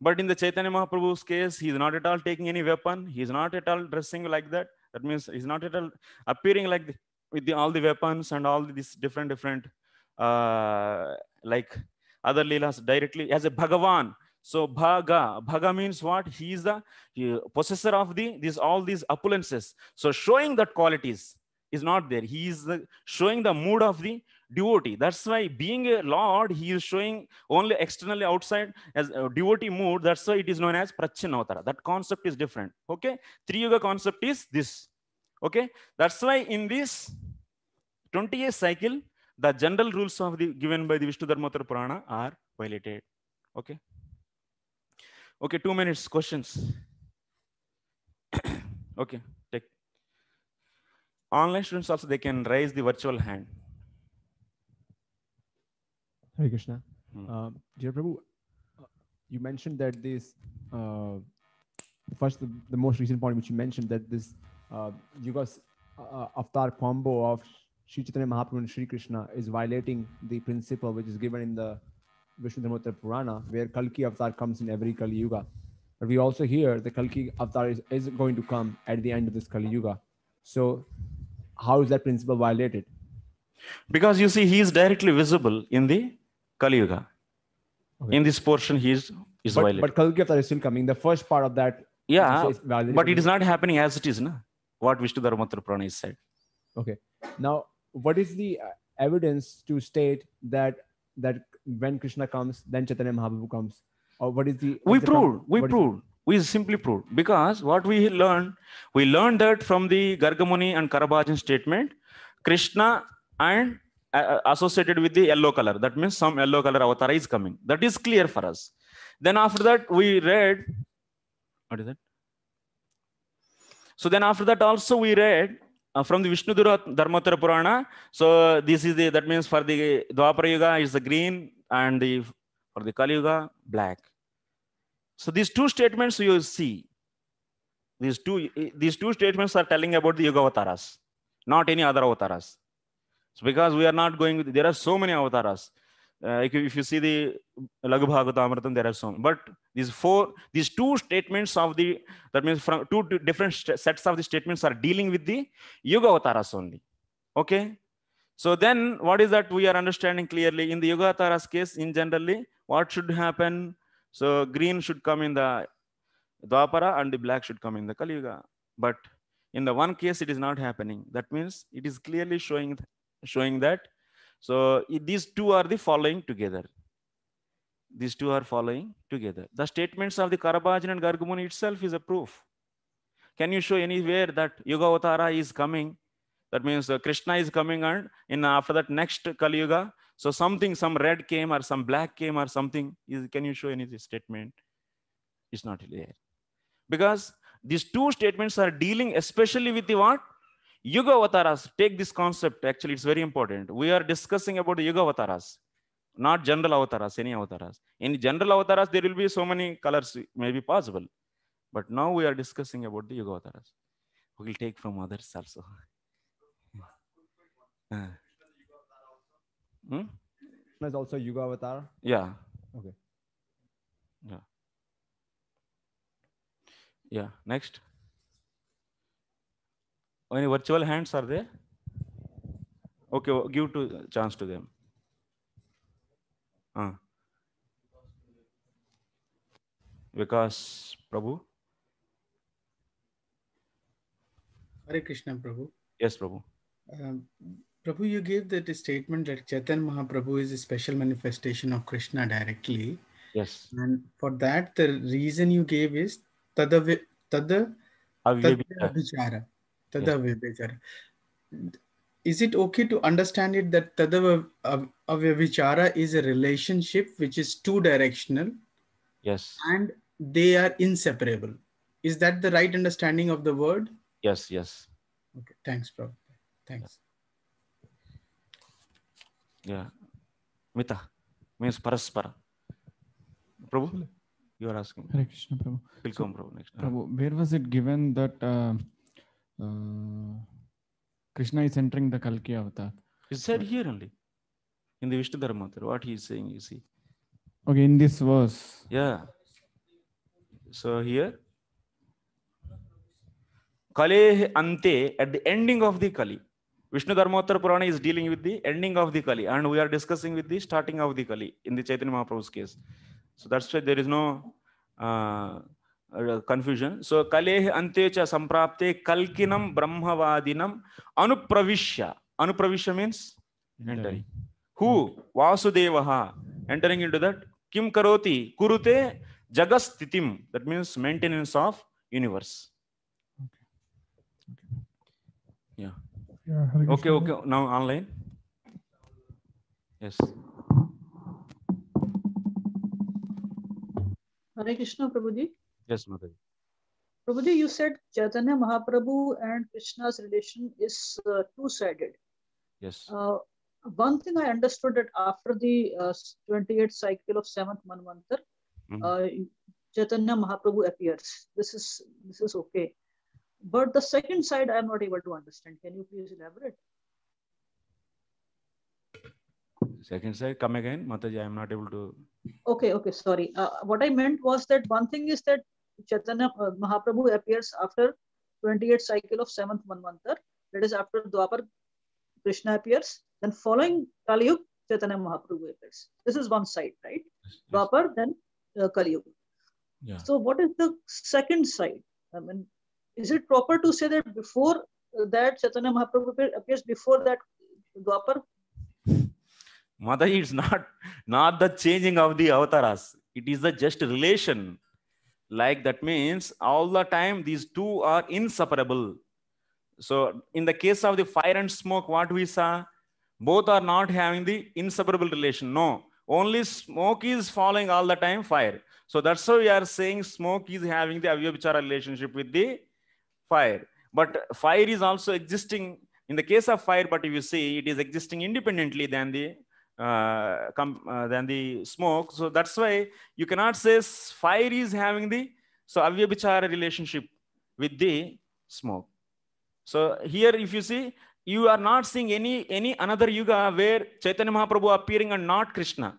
But in the Chaitanya Mahaprabhu's case, he is not at all taking any weapon. He is not at all dressing like that. That means he's not at all appearing like the, with the, all the weapons and all these different, different, uh, like other Leelas directly as a Bhagavan. So Bhaga, Bhaga means what? He is the he, possessor of the these all these opulences. So showing that qualities is not there. He is the, showing the mood of the devotee. That's why being a Lord, he is showing only externally outside as a devotee mood. That's why it is known as Prachanavatara. That concept is different. Okay. Three yoga concept is this. Okay. That's why in this 20 year cycle, the general rules of the given by the Vishnu Dharmatara Purana are violated. Okay. Okay, two minutes, questions. *coughs* okay, take. Online students also, they can raise the virtual hand. Hare Krishna. Hmm. Um, dear Prabhu, uh, you mentioned that this, uh, first, the, the, most recent point which you mentioned that this uh, Yuga's uh, uh, avatar combo of Sri Chaitanya Mahaprabhu and Sri Krishna is violating the principle which is given in the Vishnu Purana, where Kalki avatar comes in every Kali Yuga. But we also hear the Kalki avatar is, is going to come at the end of this Kali Yuga. So, how is that principle violated? Because you see, he is directly visible in the Kali Yuga. Okay. In this portion, he is is but, But Kali Yuga is still coming. The first part of that. Yeah, but it is not happening as it is, na? What Vishnu Dharmatra Prana is said. Okay. Now, what is the uh, evidence to state that that when Krishna comes, then Chaitanya Mahaprabhu comes? Or what is the we proved, we proved, we simply proved because what we learned, we learned that from the Gargamuni and Karabajan statement, Krishna and associated with the yellow color. That means some yellow color avatar is coming. That is clear for us. Then after that, we read, what is it? So then after that also we read uh, from the Vishnu Dharmatara Purana. So this is the, that means for the Dwapara Yuga is the green and the, for the Kali Yuga, black. So these two statements you see, these two, these two statements are telling about the Yuga avatars, not any other avatars. So because we are not going, with, there are so many avatars. Uh, if, you, see the Laghubhagavatamritam, there are so many. But these four, these two statements of the, that means from two, different sets of the statements are dealing with the Yuga Avataras only. Okay. So then what is that we are understanding clearly? In the Yuga Avataras case, in generally, what should happen? So green should come in the Dwapara and the black should come in the Kali Yuga. But in the one case, it is not happening. That means it is clearly showing showing that. So these two are the following together. These two are following together. The statements of the Karabhajan and Gargamuni itself is a proof. Can you show anywhere that Yuga Avatara is coming? That means uh, Krishna is coming and in after that next Kali Yuga. So something, some red came or some black came or something. Is, can you show any statement? It's not there. Because these two statements are dealing especially with the what? Yuga Avataras, take this concept, actually, it's very important. We are discussing about the Yuga Avataras, not general Avataras, any Avataras. In general Avataras, there will be so many colors maybe possible. But now we are discussing about the Yuga Avataras. We will take from others also. *laughs* uh. hmm? There's also Yuga Avatar? Yeah. Okay. Yeah. Yeah. Next. Any virtual hands are there? Okay, give to uh, chance to them. Uh. Vikas Prabhu. Hare Krishna Prabhu. Yes, Prabhu. Um, Prabhu, you gave that statement that Chaitanya Mahaprabhu is a special manifestation of Krishna directly. Yes. And for that, the reason you gave is tada, tada, tada, Tadava vichara. Is it okay to understand it that tadava vichara is a relationship which is two directional? Yes. And they are inseparable. Is that the right understanding of the word? Yes, yes. Okay, thanks, Prabhupada. Thanks. Yeah. Mita means Paraspara. Prabhu, you are asking. Hare Krishna, Prabhu. Welcome, so, Prabhu. Next. Prabhu, where was it given that? Uh, Krishna is entering the Kalki avatar. It's said here only. In the Vishnu Dharmatar, what he is saying, you see. Okay, in this verse. Yeah. So here. Kali Ante, at the ending of the Kali. Vishnu Dharmottara Purana is dealing with the ending of the Kali and we are discussing with the starting of the Kali in the Chaitanya Mahaprabhu's case. So that's why there is no uh, confusion so कले अंते च संप्राप्ते कल्किनम ब्रह्मवादिनम अनुप्रविश्य अनुप्रविश्य means entering who Vasudeva entering into that किम करोति कुरुते जगस्थिति that means maintenance of universe okay okay now online yes Hare Krishna Krishna, Prabhuji. Yes, Mataji. Prabhuji, you said Chaitanya Mahaprabhu and Krishna's relation is uh, two sided. Yes. Uh, one thing I understood that after the uh, 28th cycle of 7th Manvantar, mm-hmm. Uh, Chaitanya Mahaprabhu appears. This is this is okay. But the second side I am not able to understand. Can you please elaborate? Second side, come again, Mataji. I am not able to. Okay, okay, sorry. Uh, what I meant was that one thing is that Chaitanya Mahaprabhu appears after 28th cycle of 7th Manvantar. That is after Dwapar, Krishna appears. Then following Kali Yuga, Chaitanya Mahaprabhu appears. This is one side, right? Yes, Dwapar, then uh, Kali Yuga. Yeah. So what is the second side? I mean, is it proper to say that before that Chaitanya Mahaprabhu appears before that Dwapar? Mother, it's not not the changing of the avatars. It is the just relation like that means all the time these two are inseparable so in the case of the fire and smoke what we saw both are not having the inseparable relation no only smoke is following all the time fire so that's why we are saying smoke is having the avyabhichara relationship with the fire but fire is also existing in the case of fire but if you see it is existing independently than the uh, uh, than the smoke. So that's why you cannot say fire is having the so avyabhichara relationship with the smoke. So here, if you see, you are not seeing any any another yuga where Chaitanya Mahaprabhu appearing and not Krishna.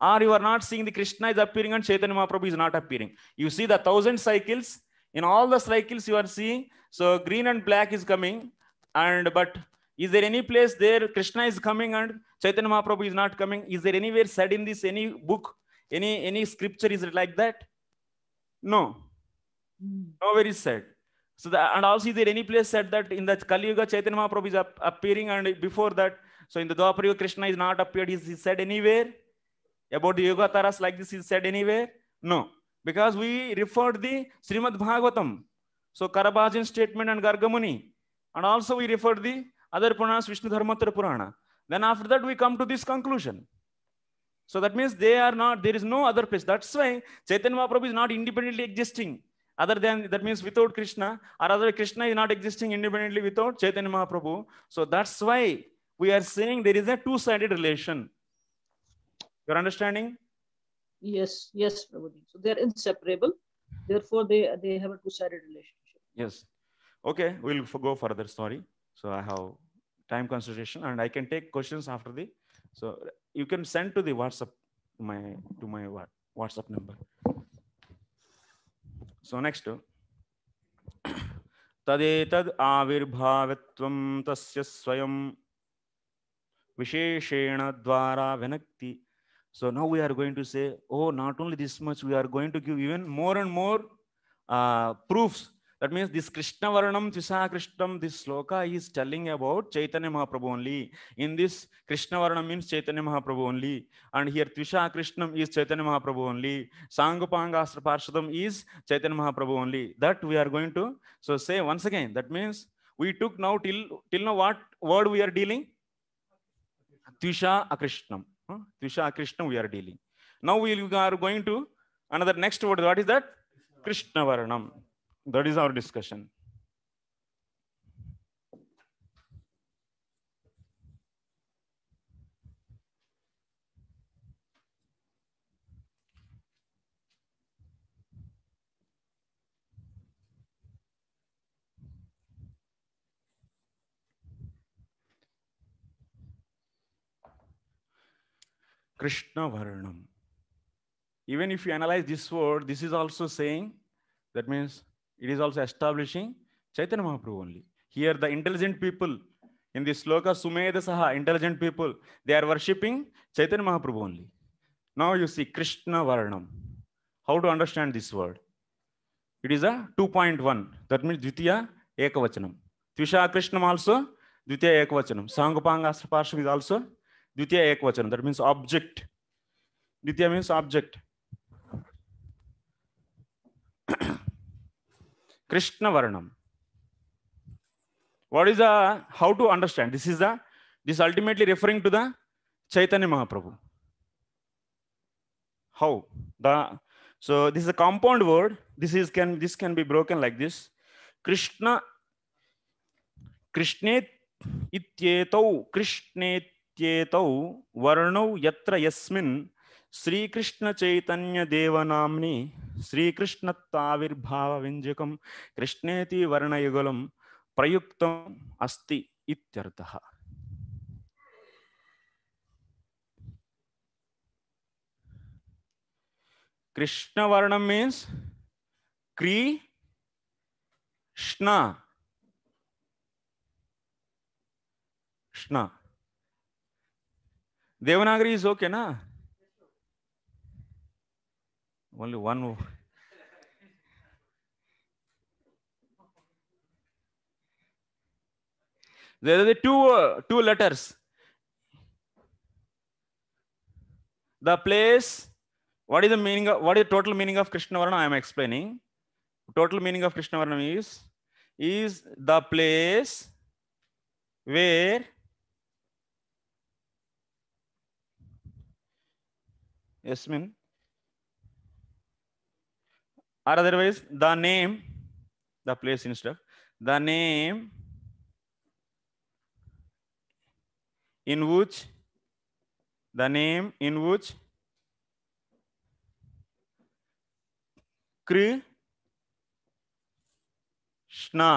Or you are not seeing the Krishna is appearing and Chaitanya Mahaprabhu is not appearing. You see the thousand cycles. In all the cycles you are seeing, so green and black is coming, and but is there any place there Krishna is coming and Chaitanya Mahaprabhu is not coming? Is there anywhere said in this any book, any any scripture is it like that? No, nowhere is said. So the, and also is there any place said that in the Kali Yuga Chaitanya Mahaprabhu is up, appearing and before that, so in the Dwapar Yuga Krishna is not appeared. Is he said anywhere about the Yoga Taras like this? Is said anywhere? No, because we referred the Srimad Bhagavatam. So Karabajin statement and Gargamuni, and also we referred the other Puranas, Vishnu Dharmatara Purana. Then after that, we come to this conclusion. So that means they are not, there is no other place. That's why Chaitanya Mahaprabhu is not independently existing. Other than, that means without Krishna, or other Krishna is not existing independently without Chaitanya Mahaprabhu. So that's why we are saying there is a two-sided relation. You're understanding? Yes, yes, So they're inseparable. Therefore, they, they have a two-sided relationship. Yes. Okay, we'll go further. Sorry. So I have time consideration and I can take questions after the, so you can send to the WhatsApp, my, to my WhatsApp number. So next, तदेतद् आविर्भावत्वं तस्य स्वयं विशेषेण द्वारा विनक्ति So now we are going to say, oh, not only this much, we are going to give even more and more uh, proofs that means this కృష్ణవర్ణం కృష్ణం this sloka is telling about Chaitanya Mahaprabhu only in this కృష్ణవర్ణం means Chaitanya Mahaprabhu only and here త్రిషా కృష్ణం is Chaitanya Mahaprabhu only సాంగుపాంగాస్త్ర పార్షదం is Chaitanya Mahaprabhu only that we are going to so say once again that means we took now till till no what word we are dealing త్విషా అకృష్ణం త్విషా కృష్ణం we are dealing now we are going to another next word what is that కృష్ణవర్ణం that is our discussion. Krishna Varanam. Even if you analyze this word, this is also saying, that means it is also establishing Chaitanya Mahaprabhu only. Here the intelligent people in this sloka Sumedha Saha, intelligent people, they are worshipping Chaitanya Mahaprabhu only. Now you see Krishna Varnam. How to understand this word? It is a 2.1. That means Dvitiya Ekavachanam. Tvisha Krishnam also Dvitiya Ekavachanam. Sangapanga Parsham is also Dvitiya Ekavachanam. That means object. Dvitiya means object. Krishna Varnam. What is the, how to understand? This is the, this ultimately referring to the Chaitanya Mahaprabhu. How? The, so this is a compound word. This is can, this can be broken like this. Krishna, Krishnet इत्येतौ कृष्णेत्येतौ वर्णौ यत्र यस्मिन् శ్రీకృష్ణ చైతన్య దేవనాంని శ్రీకృష్ణ తావిర్భావ వ్యంజకం కృష్ణేతి వర్ణయుగలం ప్రయుక్తం అస్తి ఇత్యర్థ కృష్ణవర్ణం means క్రీ Devanagari is ఓకేనా Only one. there are the two, uh, two letters. The place, what is the meaning of, what is the total meaning of Krishna Varna? I am explaining. Total meaning of Krishna Varna is, is the place where Yes, min. or otherwise the name the place instead the name in which the name in which kri shna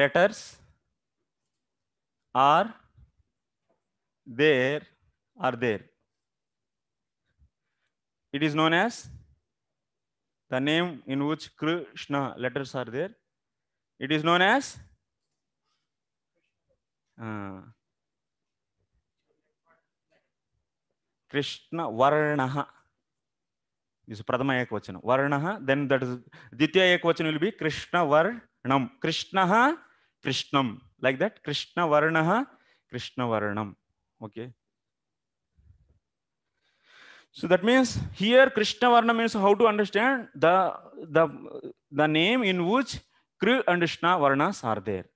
letters are there are there it is known as the name in which Krishna letters are there. It is known as uh, Krishna Varnaha. is prathama Ekvachana. Varnaha, then that is Ditya Ekvachana will be Krishna Varnam. Krishnaha, Krishnam. Like that, Krishna Varnaha, Krishna Varnam. Okay. So that means here Krishna Varna means how to understand the, the, the name in which Kri and krishna Varnas are there.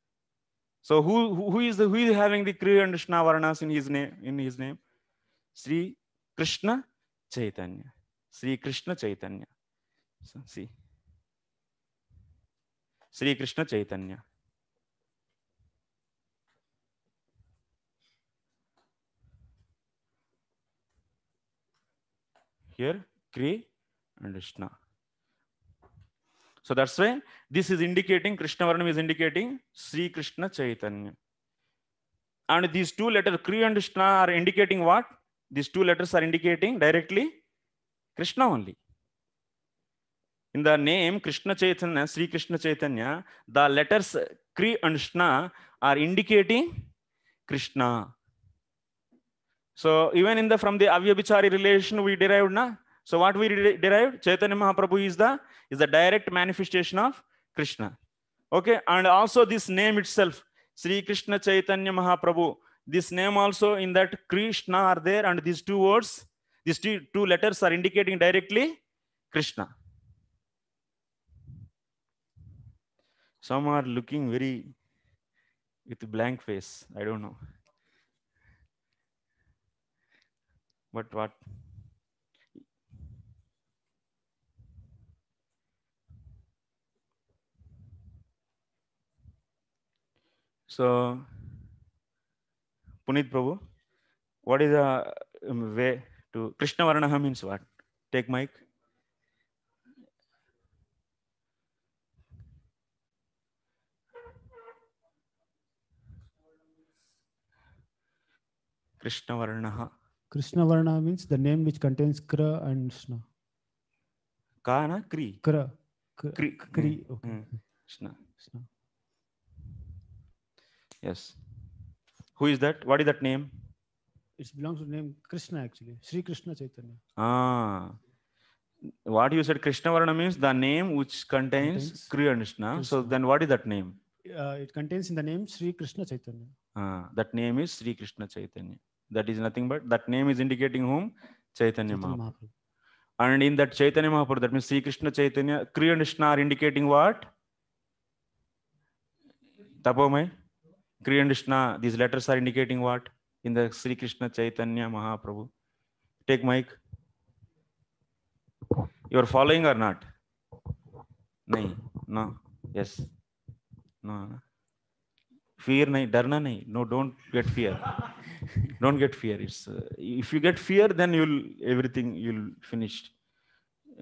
So who, who, is the, who is having the Kri and krishna Varnas in his name, in his name? Sri Krishna Chaitanya. Sri Krishna Chaitanya. So see. Sri Krishna Chaitanya. here Kri and Krishna. So that's why this is indicating Krishna Varnam is indicating Sri Krishna Chaitanya. And these two letters Kri and Krishna are indicating what? These two letters are indicating directly Krishna only. In the name Krishna Chaitanya, Sri Krishna Chaitanya, the letters Kri and Krishna are indicating Krishna. So even in the from the avyabhichari relation we derived na. So what we derived Chaitanya Mahaprabhu is the is the direct manifestation of Krishna. Okay, and also this name itself, Sri Krishna Chaitanya Mahaprabhu. This name also in that Krishna are there, and these two words, these two, two letters are indicating directly Krishna. Some are looking very with blank face. I don't know. but what so punit prabhu what is the way to krishna varnaha means what take mic कृष्णवर्णः Krishna Varna means the name which contains Kra and Shna. Ka na? Kri. Kra. Kri. Kri. Mm. Okay. Mm. Shna. Shna. Yes. Who is that? What is that name? It belongs to the name Krishna actually. Sri Krishna Chaitanya. Ah. What you said Krishna Varna means the name which contains, contains Kri and Shna. Krishna. So then what is that name? Uh, it contains in the name Sri Krishna Chaitanya. Ah, that name is Sri Krishna Chaitanya. That is nothing but that name is indicating whom? Chaitanya, Mahaprabhu. And in that Chaitanya Mahaprabhu, that means Sri Krishna Chaitanya, Kriya and Krishna are indicating what? Tapomai? Kriya and Krishna, these letters are indicating what? In the Sri Krishna Chaitanya Mahaprabhu. Take mic. You are following or not? No. No. Yes. No fear nahi darna nahi no don't get fear don't get fear it's uh, if you get fear then you'll everything you'll finished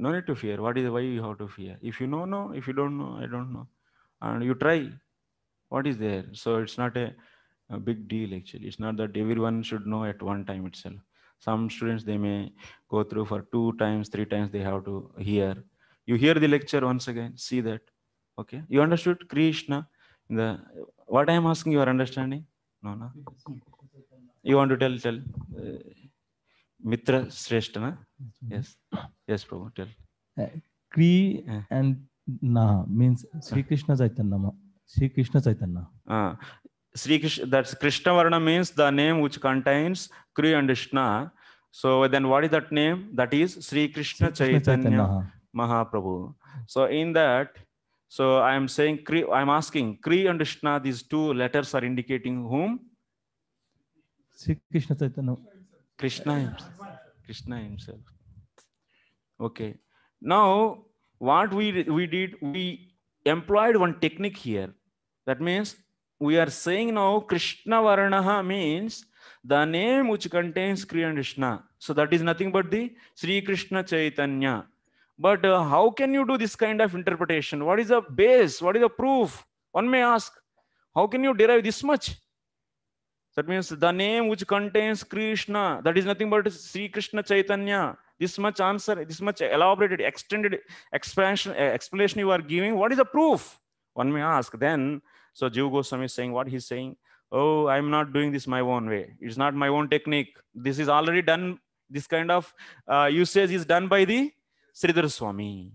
no need to fear what is why you have to fear if you know no if you don't know i don't know and you try what is there so it's not a, a big deal actually it's not that everyone should know at one time itself some students they may go through for two times three times they have to hear you hear the lecture once again see that okay you understood krishna The what I am asking, you are understanding? No, no. You want to tell, tell. Uh, Mitra Shrestha, na? Yes, yes, Prabhu, tell. Uh, Kri and Na means Sri Krishna Chaitanya. Sri Krishna Chaitanya. Uh, Sri Krishna, that's Krishna Varna means the name which contains Kri and Krishna. So then what is that name? That is Sri Krishna, Sri Krishna Chaitanya, Chaitanya Mahaprabhu. So in that, So I am saying, I'm asking, Kri and Krishna, these two letters are indicating whom? Sri Krishna Chaitanya. Krishna himself. Krishna himself. Okay. Now, what we, we did, we employed one technique here. That means we are saying now Krishna Varanaha means the name which contains Kri and Krishna. So that is nothing but the Sri Krishna Chaitanya. But uh, how can you do this kind of interpretation? What is the base? What is the proof? One may ask, how can you derive this much? That means the name which contains Krishna, that is nothing but Sri Krishna Chaitanya. This much answer, this much elaborated, extended expansion, uh, explanation you are giving. What is the proof? One may ask. Then, so Jiva Goswami is saying what he's saying. Oh, I'm not doing this my own way. It's not my own technique. This is already done. This kind of uh, usage is done by the Sridhar Swami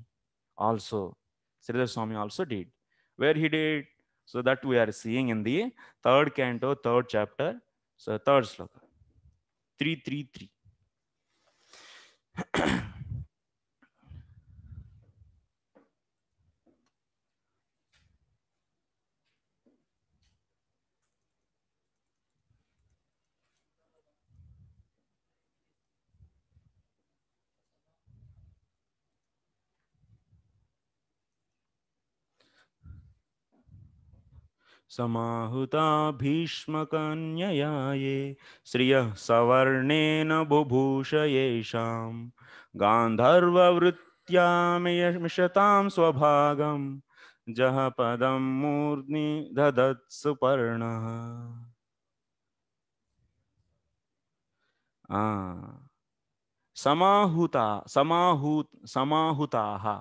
also. Sridhar Swami also did. Where he did? So that we are seeing in the third canto, third chapter, so third sloka. 333. समाहुता भीष्मकन्यया ये श्रियः सवर्णेन बुभूष येषां गान्धर्ववृत्त्या मिषतां स्वभागं जः पदं मूर्ध्नि ददत्सुपर्णः समाहुता समाहूत समाहुताः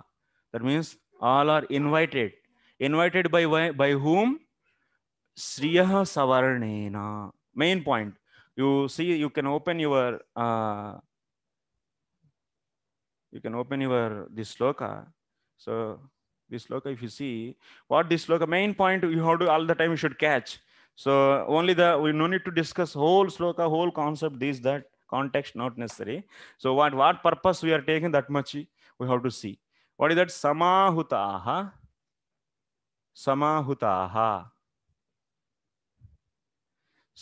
that means all are invited invited by by whom Sriya Savarnena. Main point. You see, you can open your uh, you can open your this sloka. So this sloka, if you see what this sloka main point you have to all the time you should catch. So only the we no need to discuss whole sloka, whole concept, this, that, context, not necessary. So what what purpose we are taking that much we have to see. What is that? Samahutaha. Samahutaha.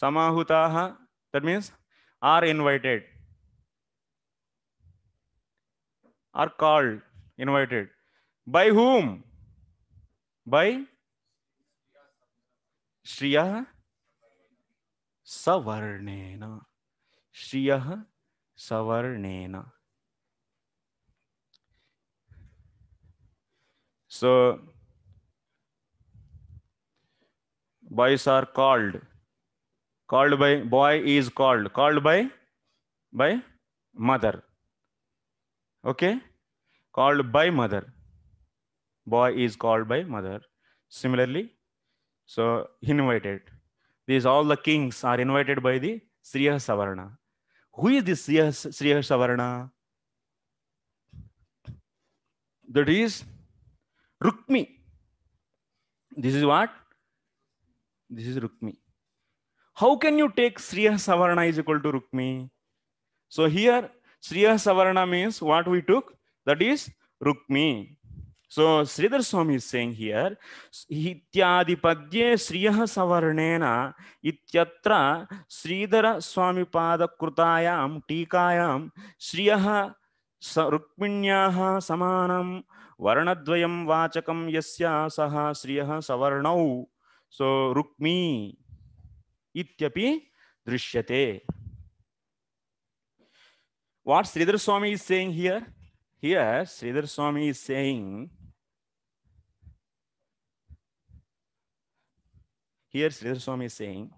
samahutaha that means are invited are called invited by whom by श्रिय सवर्णेन श्रिय सवर्णेन so boys are called called by boy is called called by by mother okay called by mother boy is called by mother similarly so invited these all the kings are invited by the sriya savarna who is this sriya, sriya savarna that is rukmi this is what this is rukmi How can you take Sriya Savarna is equal to Rukmi? So here Sriya Savarna means what we took that is Rukmi. So Sridhar Swami is saying here, ityadi padye Sriya Savarnena Ityatra Sridhara Swami Pada Krutayam Tikayam Sriya रुक्मिण्याः samanam वर्णद्वयं वाचकं यस्य सः श्रियः सवर्णौ सो रुक्मी इत्यपि दृश्यते what Sridhar Swami is saying here? Here, Sridhar Swami is saying, here Sridhar Swami is saying,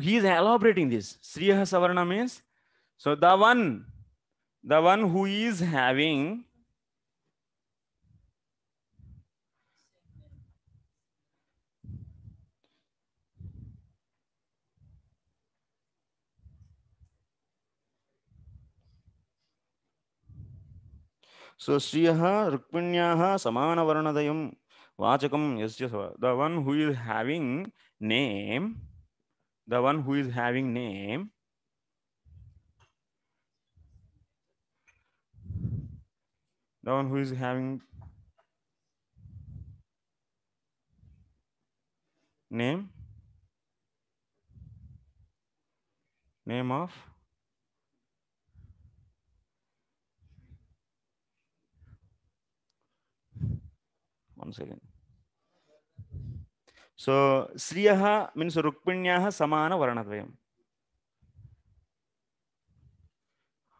he is elaborating this. Sriha Savarna means, so the one, the one who is having So Shriyaha Rukminyaha Samanavaranadayam Vachakam Yasya The one who is having name, the one who is having name, the one who is having name, name of one second. So Sriyaha means Rukminyaha Samana Varanadvayam.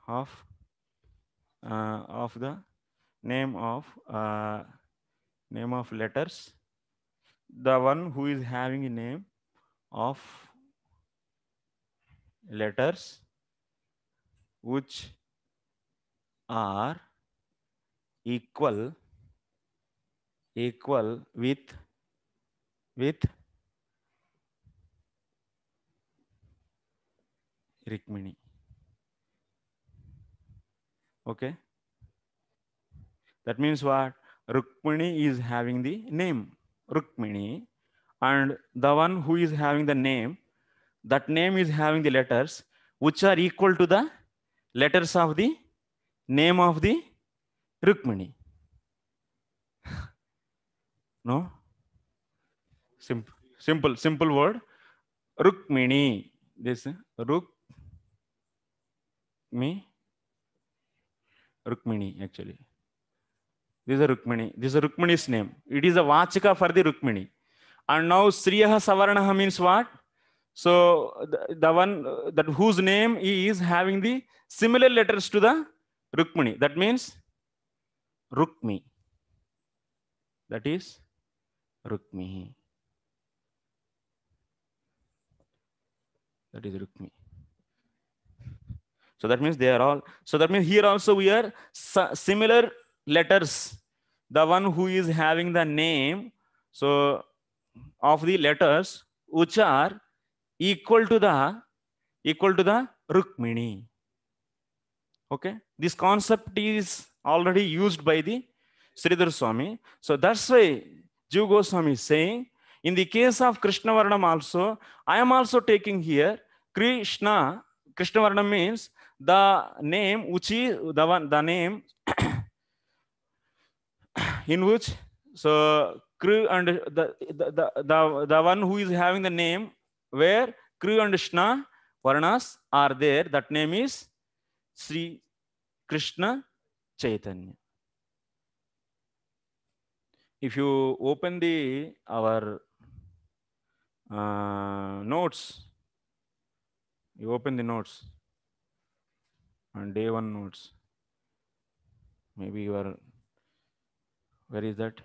Of, uh, of the name of uh, name of letters. The one who is having a name of letters which are equal equal with with Rikmini. Okay. That means what? Rukmini is having the name Rukmini and the one who is having the name, that name is having the letters which are equal to the letters of the name of the Rukmini. No? Simple, simple, simple word. Rukmini. This Ruk me. Rukmini actually. This is a Rukmini. This is a Rukmini's name. It is a Vachika for the Rukmini. And now Sriyaha Savaranaha means what? So the, the one that whose name is having the similar letters to the Rukmini. That means Rukmi. That is Rukmi. That is Rukmi. So that means they are all. So that means here also we are similar letters. The one who is having the name, so of the letters which are equal to the equal to the Rukmini. Okay, this concept is already used by the Sridhar Swami. So that's why Jiv Goswami is saying, in the case of Krishna Varnam also, I am also taking here Krishna. Krishna Varnam means the name which is the, one, the name in which, so Kri and the, the, the, the, one who is having the name where Kri and Krishna Varnas are there, that name is Sri Krishna Chaitanya. if you open the our uh, notes, you open the notes on day one notes. Maybe you are, where is that?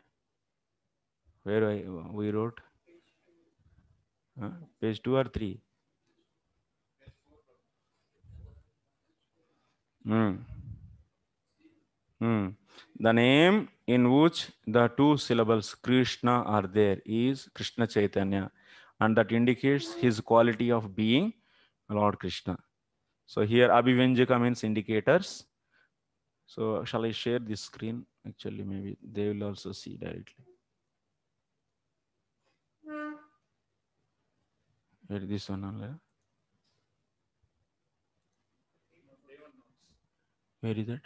Where I, we wrote? Page two or three? Hmm. Hmm. The name in which the two syllables Krishna are there is Krishna Chaitanya. And that indicates his quality of being Lord Krishna. So here Abhivanjika means indicators. So shall I share this screen? Actually, maybe they will also see directly. Where this one on Where is it?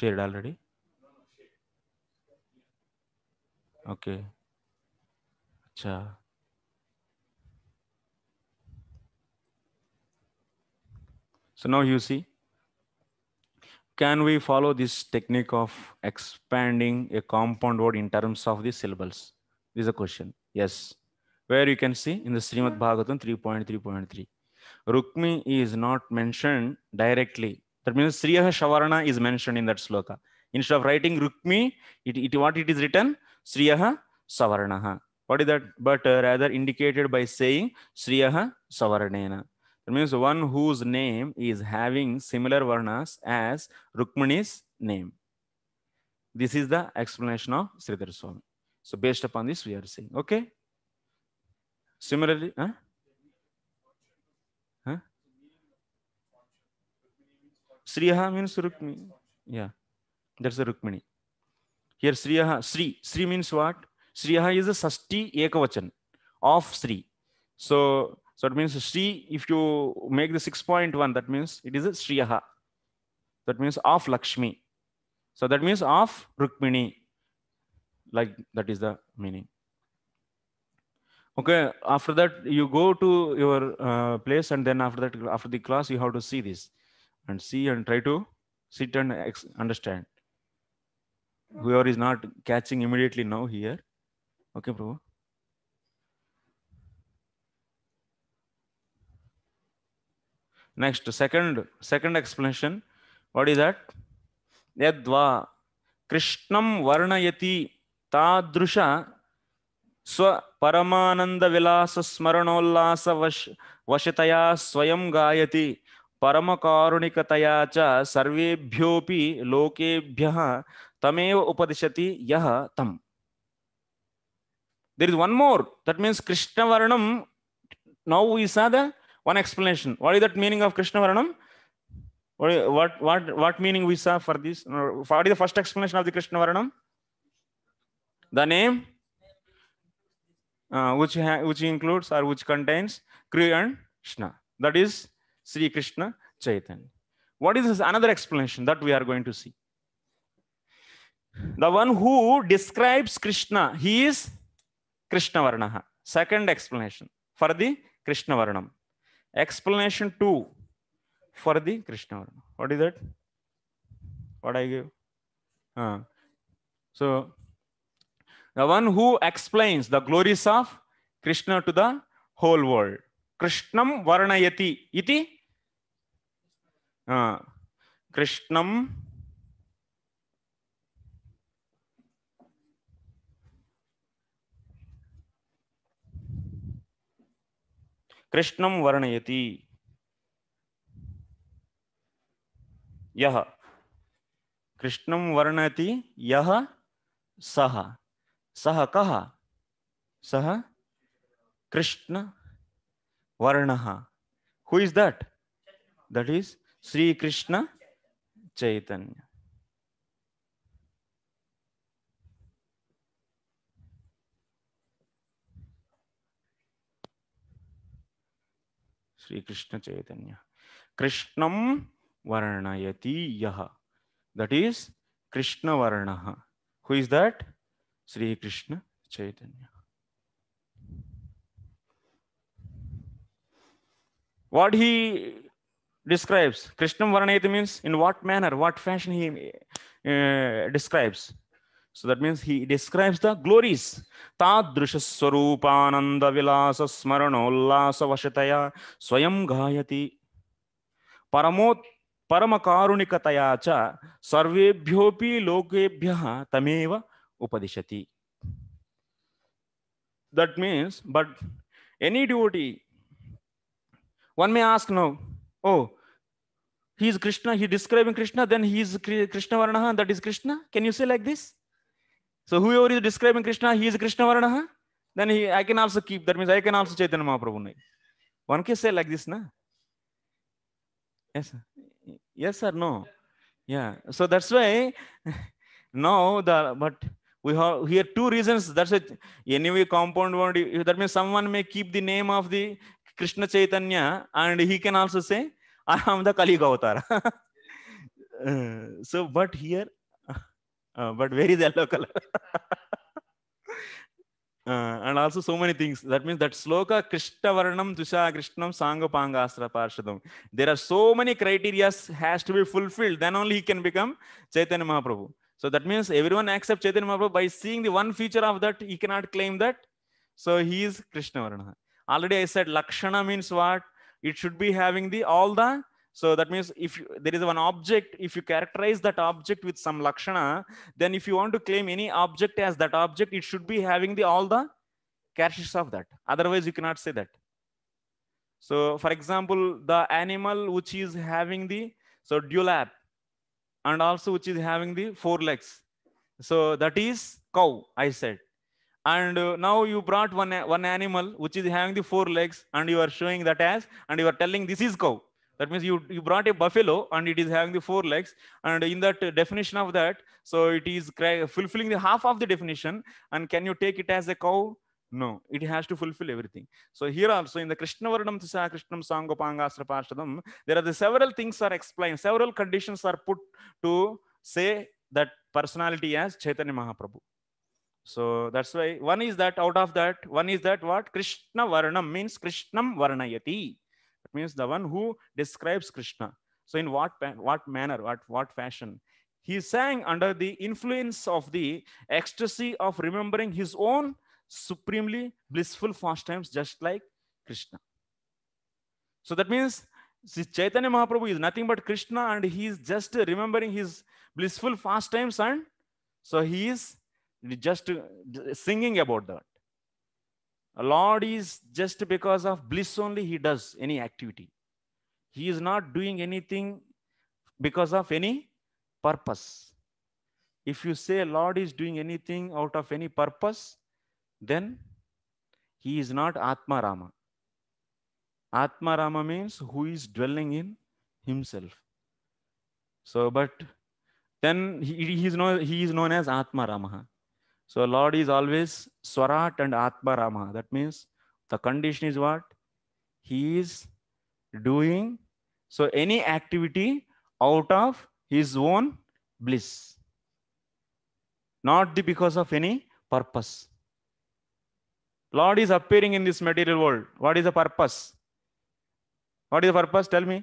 shared already okay acha so now you see can we follow this technique of expanding a compound word in terms of the syllables this is a question yes where you can see in the srimad bhagavatam 3.3.3 rukmi is not mentioned directly that means Sriya Shavarana is mentioned in that sloka. Instead of writing Rukmi, it, it what it is written? Sriya Savaranaha. What is that? But uh, rather indicated by saying Sriya Savaranena. That means one whose name is having similar varnas as Rukmini's name. This is the explanation of Sridhar Swami. So based upon this, we are saying, okay? Similarly, huh? Sriha means Rukmini. Yeah, that's a Rukmini. Here Sriha, Sri. Sri means what? Sriha is a Sasti Ekavachan of Sri. So, so it means Sri, if you make the 6.1, that means it is a Sriha. That means of Lakshmi. So that means of Rukmini. Like that is the meaning. Okay, after that you go to your uh, place and then after that, after the class, you have to see this and see and try to sit and understand. Whoever is not catching immediately now here. Okay, Prabhu. Next, second, second explanation. What is that? Yadva Krishnam Varnayati Tadrusha Swaparamananda Vilasa Smaranollasa Vashitaya Swayam Gayati परमकारुणिकतया च सर्वेभ्योऽपि लोकेभ्यः तमेव उपदिशति यः तम् there is one more that means krishna varnam now we saw the one explanation what is that meaning of krishna what what what meaning we saw for this what is the first explanation of the krishna varnam the name uh, which which includes or which contains kriya and krishna that is Sri Krishna Chaitanya. What is this? another explanation that we are going to see? The one who describes Krishna, he is Krishna Varnaha. Second explanation for the Krishna Varnam. Explanation two for the Krishna Varnam. What is that? What I give? Uh, so the one who explains the glories of Krishna to the whole world. Krishnam Varnayati iti हाँ। कृष्णम कृष्णम वर्णयति यह कृष्णम वर्णयति यह सह सह कह सह कृष्ण वर्ण who is that that is Shri Krishna Chaitanya Shri Krishna Chaitanya कृष्ण वर्णयती यट इज कृष्ण वर्ण who is that Shri Krishna Chaitanya what he describes. krishna Varanayati means in what manner, what fashion he uh, describes. So that means he describes the glories. swarupa ananda Vilasa ullasa Vashataya Swayam Gayati Paramot Paramakarunikataya cha Sarvebhyopi Lokebhya Tameva Upadishati. That means, but any duty one may ask now, oh, he is krishna he describing krishna then he is krishna varnaha that is krishna can you say like this so whoever is describing krishna he is krishna varnaha then he i can also keep that means i can also chaitanya mahaprabhu one can say like this na yes sir. yes sir no yeah so that's why now the but we have here two reasons that's it anyway compound word that means someone may keep the name of the krishna chaitanya and he can also say I am the Kali Gavatara. uh, so, but here, uh, but where is yellow color? Uh, and also so many things. That means that sloka Krishnavarnam Tusha Krishnam Sangha Pangasra Parshadam. There are so many criteria has to be fulfilled. Then only he can become Chaitanya Mahaprabhu. So that means everyone accepts Chaitanya Mahaprabhu by seeing the one feature of that, he cannot claim that. So he is Krishnavarna. Already I said Lakshana means what? it should be having the all the so that means if you, there is one object, if you characterize that object with some lakshana, then if you want to claim any object as that object, it should be having the all the characteristics of that. Otherwise, you cannot say that. So, for example, the animal which is having the so dewlap, and also which is having the four legs. So that is cow. I said and uh, now you brought one one animal which is having the four legs and you are showing that as and you are telling this is cow that means you you brought a buffalo and it is having the four legs and in that definition of that so it is fulfilling the half of the definition and can you take it as a cow no, it has to fulfill everything. So here also in the Krishna Varnam Tisa Krishnam Sangopanga Pashadam, there are the several things are explained, several conditions are put to say that personality as Chaitanya Mahaprabhu. So that's why one is that out of that, one is that what Krishna Varnam means Krishnam Varnayati. It means the one who describes Krishna. So in what, what manner, what, what fashion? He sang under the influence of the ecstasy of remembering his own supremely blissful pastimes, just like Krishna. So that means Chaitanya Mahaprabhu is nothing but Krishna and he is just remembering his blissful pastimes and so he is just uh, singing about that. Lord is just because of bliss only he does any activity. He is not doing anything because of any purpose. If you say Lord is doing anything out of any purpose, then he is not Atma Rama. Atma Rama means who is dwelling in himself. So, but then he, he, is, known, he is known as Atma Rama. So Lord is always Swarat and Atma Rama. That means the condition is what? He is doing. So any activity out of his own bliss. Not the because of any purpose. Lord is appearing in this material world. What is the purpose? What is the purpose? Tell me.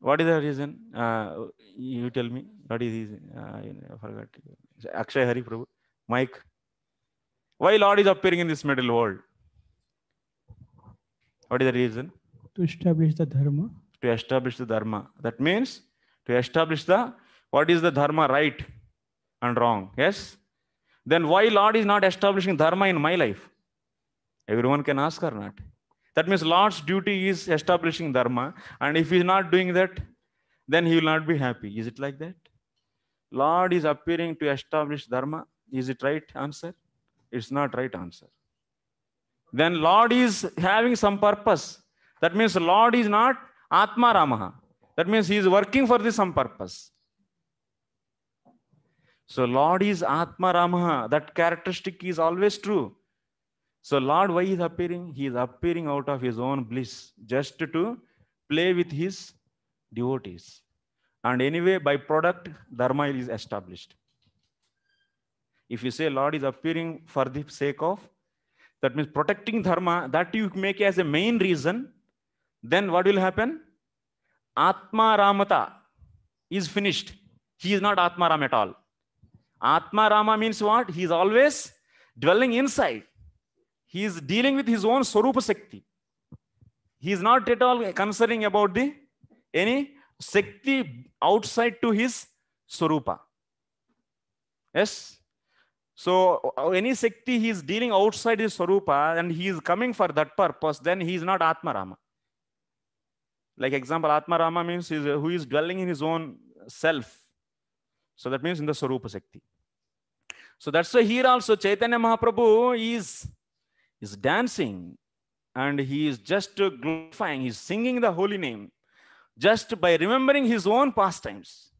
what is the reason uh, you tell me what is his uh, i forgot akshay hari prabhu mike why lord is appearing in this middle world what is the reason to establish the dharma to establish the dharma that means to establish the what is the dharma right and wrong yes then why lord is not establishing dharma in my life everyone can ask or not that means Lord's duty is establishing dharma. And if he's not doing that, then he will not be happy. Is it like that? Lord is appearing to establish dharma. Is it right answer? It's not right answer. Then Lord is having some purpose. That means Lord is not Atma Ramaha. That means he is working for this some purpose. So Lord is Atma Ramaha. That characteristic is always true. So Lord, why is appearing? He is appearing out of his own bliss, just to play with his devotees. And anyway, by product, dharma is established. If you say Lord is appearing for the sake of, that means protecting dharma, that you make as a main reason, then what will happen? Atma Ramata is finished. He is not Atma Ram at all. Atma Rama means what? He is always dwelling inside. He is dealing with his own sorupa Sakti. He is not at all concerning about the any Sakti outside to his sorupa Yes? So uh, any Sakti he is dealing outside his sorupa and he is coming for that purpose, then he is not Atmarama. Like example, Atmarama means is, who is dwelling in his own self. So that means in the sorupa Sakti. So that's why here also Chaitanya Mahaprabhu is is dancing and he is just glorifying, he's singing the holy name just by remembering his own pastimes.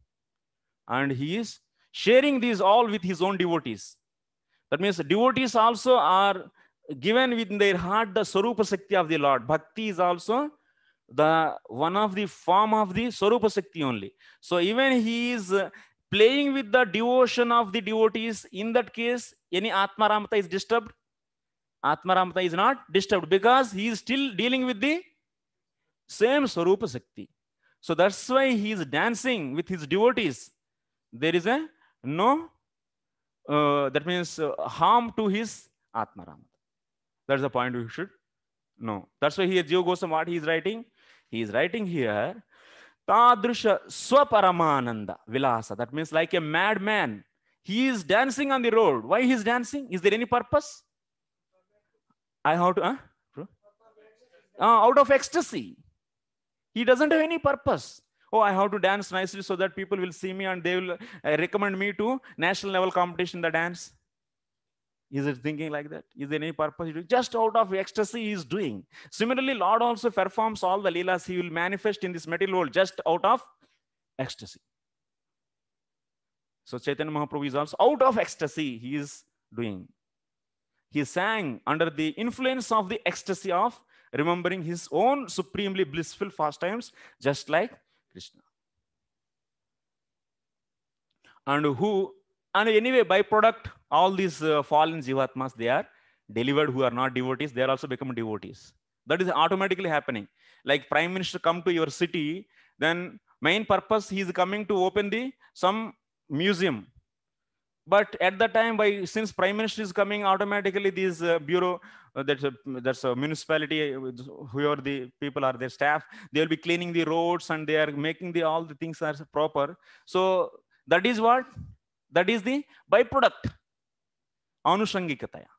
And he is sharing these all with his own devotees. That means devotees also are given within their heart the Sarupa Sakti of the Lord. Bhakti is also the one of the form of the Sarupa Sakti only. So even he is playing with the devotion of the devotees, in that case, any Atma Ramta is disturbed Atmaramata is not disturbed because he is still dealing with the same Swarupa Shakti. So that's why he is dancing with his devotees. There is a no, uh, that means uh, harm to his Atmaramata. That's the point we should know. That's why here Jiva Goswami, what he is writing? He is writing here, Tadrusha Swaparamananda Vilasa. That means like a madman. He is dancing on the road. Why he is dancing? Is there any purpose? I have to, huh? Uh, out of ecstasy. He doesn't have any purpose. Oh, I have to dance nicely so that people will see me and they will uh, recommend me to national level competition, the dance. Is it thinking like that? Is there any purpose? Just out of ecstasy, he is doing. Similarly, Lord also performs all the leelas he will manifest in this material world just out of ecstasy. So Chaitanya Mahaprabhu is also out of ecstasy, he is doing. He sang under the influence of the ecstasy of remembering his own supremely blissful pastimes, just like Krishna. And who, and anyway, byproduct, all these uh, fallen jivatmas, they are delivered who are not devotees, they are also become devotees. That is automatically happening. Like prime minister come to your city, then main purpose he is coming to open the some museum but at the time by since prime minister is coming automatically these uh, bureau uh, that's a that's a municipality uh, whoever the people are their staff they will be cleaning the roads and they are making the all the things are proper so that is what that is the byproduct anushangikataya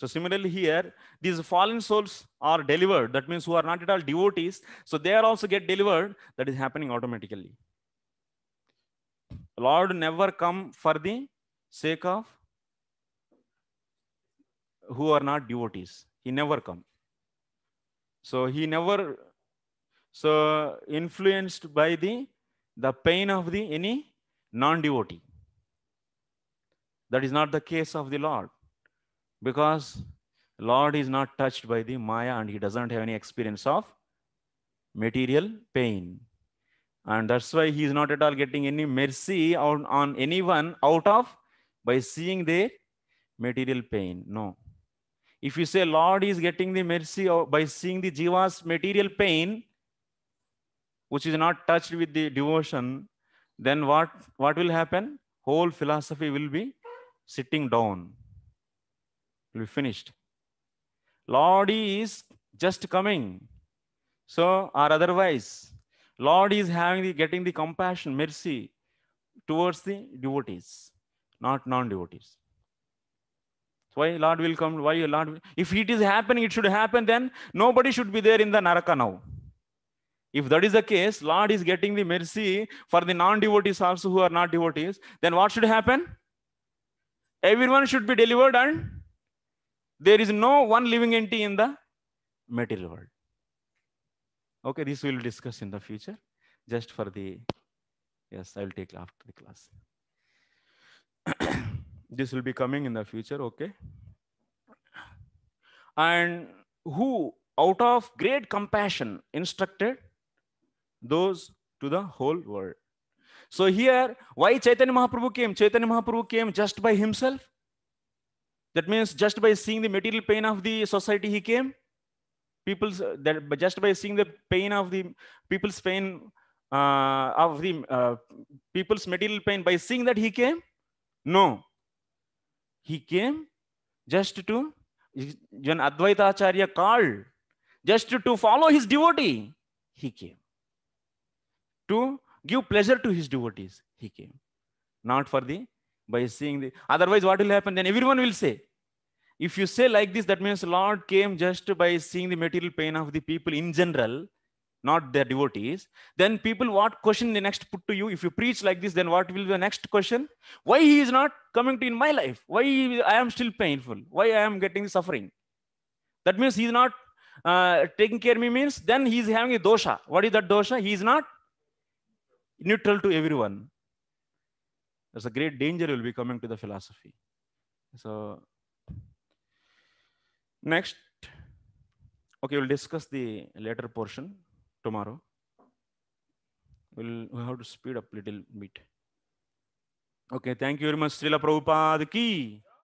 so similarly here these fallen souls are delivered that means who are not at all devotees so they are also get delivered that is happening automatically lord never come for the sake of who are not devotees. He never come. So he never so influenced by the the pain of the any non-devotee. That is not the case of the Lord, because Lord is not touched by the Maya and he doesn't have any experience of material pain. And that's why he is not at all getting any mercy on, on anyone out of by seeing their material pain. No. If you say Lord is getting the mercy by seeing the jiva's material pain, which is not touched with the devotion, then what, what will happen? Whole philosophy will be sitting down. Will be finished. Lord is just coming. So, or otherwise, Lord is having the, getting the compassion, mercy towards the devotees not non-devotees. So why Lord will come? Why Lord? if it is happening, it should happen. Then nobody should be there in the naraka now. If that is the case, Lord is getting the mercy for the non-devotees also who are not devotees. Then what should happen? Everyone should be delivered, and there is no one living entity in the material world. Okay, this we'll discuss in the future. Just for the yes, I'll take after the class. *coughs* this will be coming in the future, okay? And who out of great compassion instructed those to the whole world. So here, why Chaitanya Mahaprabhu came? Chaitanya Mahaprabhu came just by himself. That means just by seeing the material pain of the society, he came. People's that just by seeing the pain of the people's pain uh, of the uh, people's material pain, by seeing that he came. No. He came just to, when Advaita Acharya called, just to follow his devotee, he came. To give pleasure to his devotees, he came. Not for the, by seeing the, otherwise what will happen? Then everyone will say, if you say like this, that means Lord came just by seeing the material pain of the people in general not their devotees then people what question they next put to you if you preach like this then what will be the next question why he is not coming to in my life why i am still painful why i am getting suffering that means he is not uh, taking care of me means then he is having a dosha what is that dosha he is not neutral to everyone there's a great danger will be coming to the philosophy so next okay we'll discuss the later portion tomorrow. We'll, we'll have to speed up a little bit. Okay, thank you very much, Srila Prabhupada Key.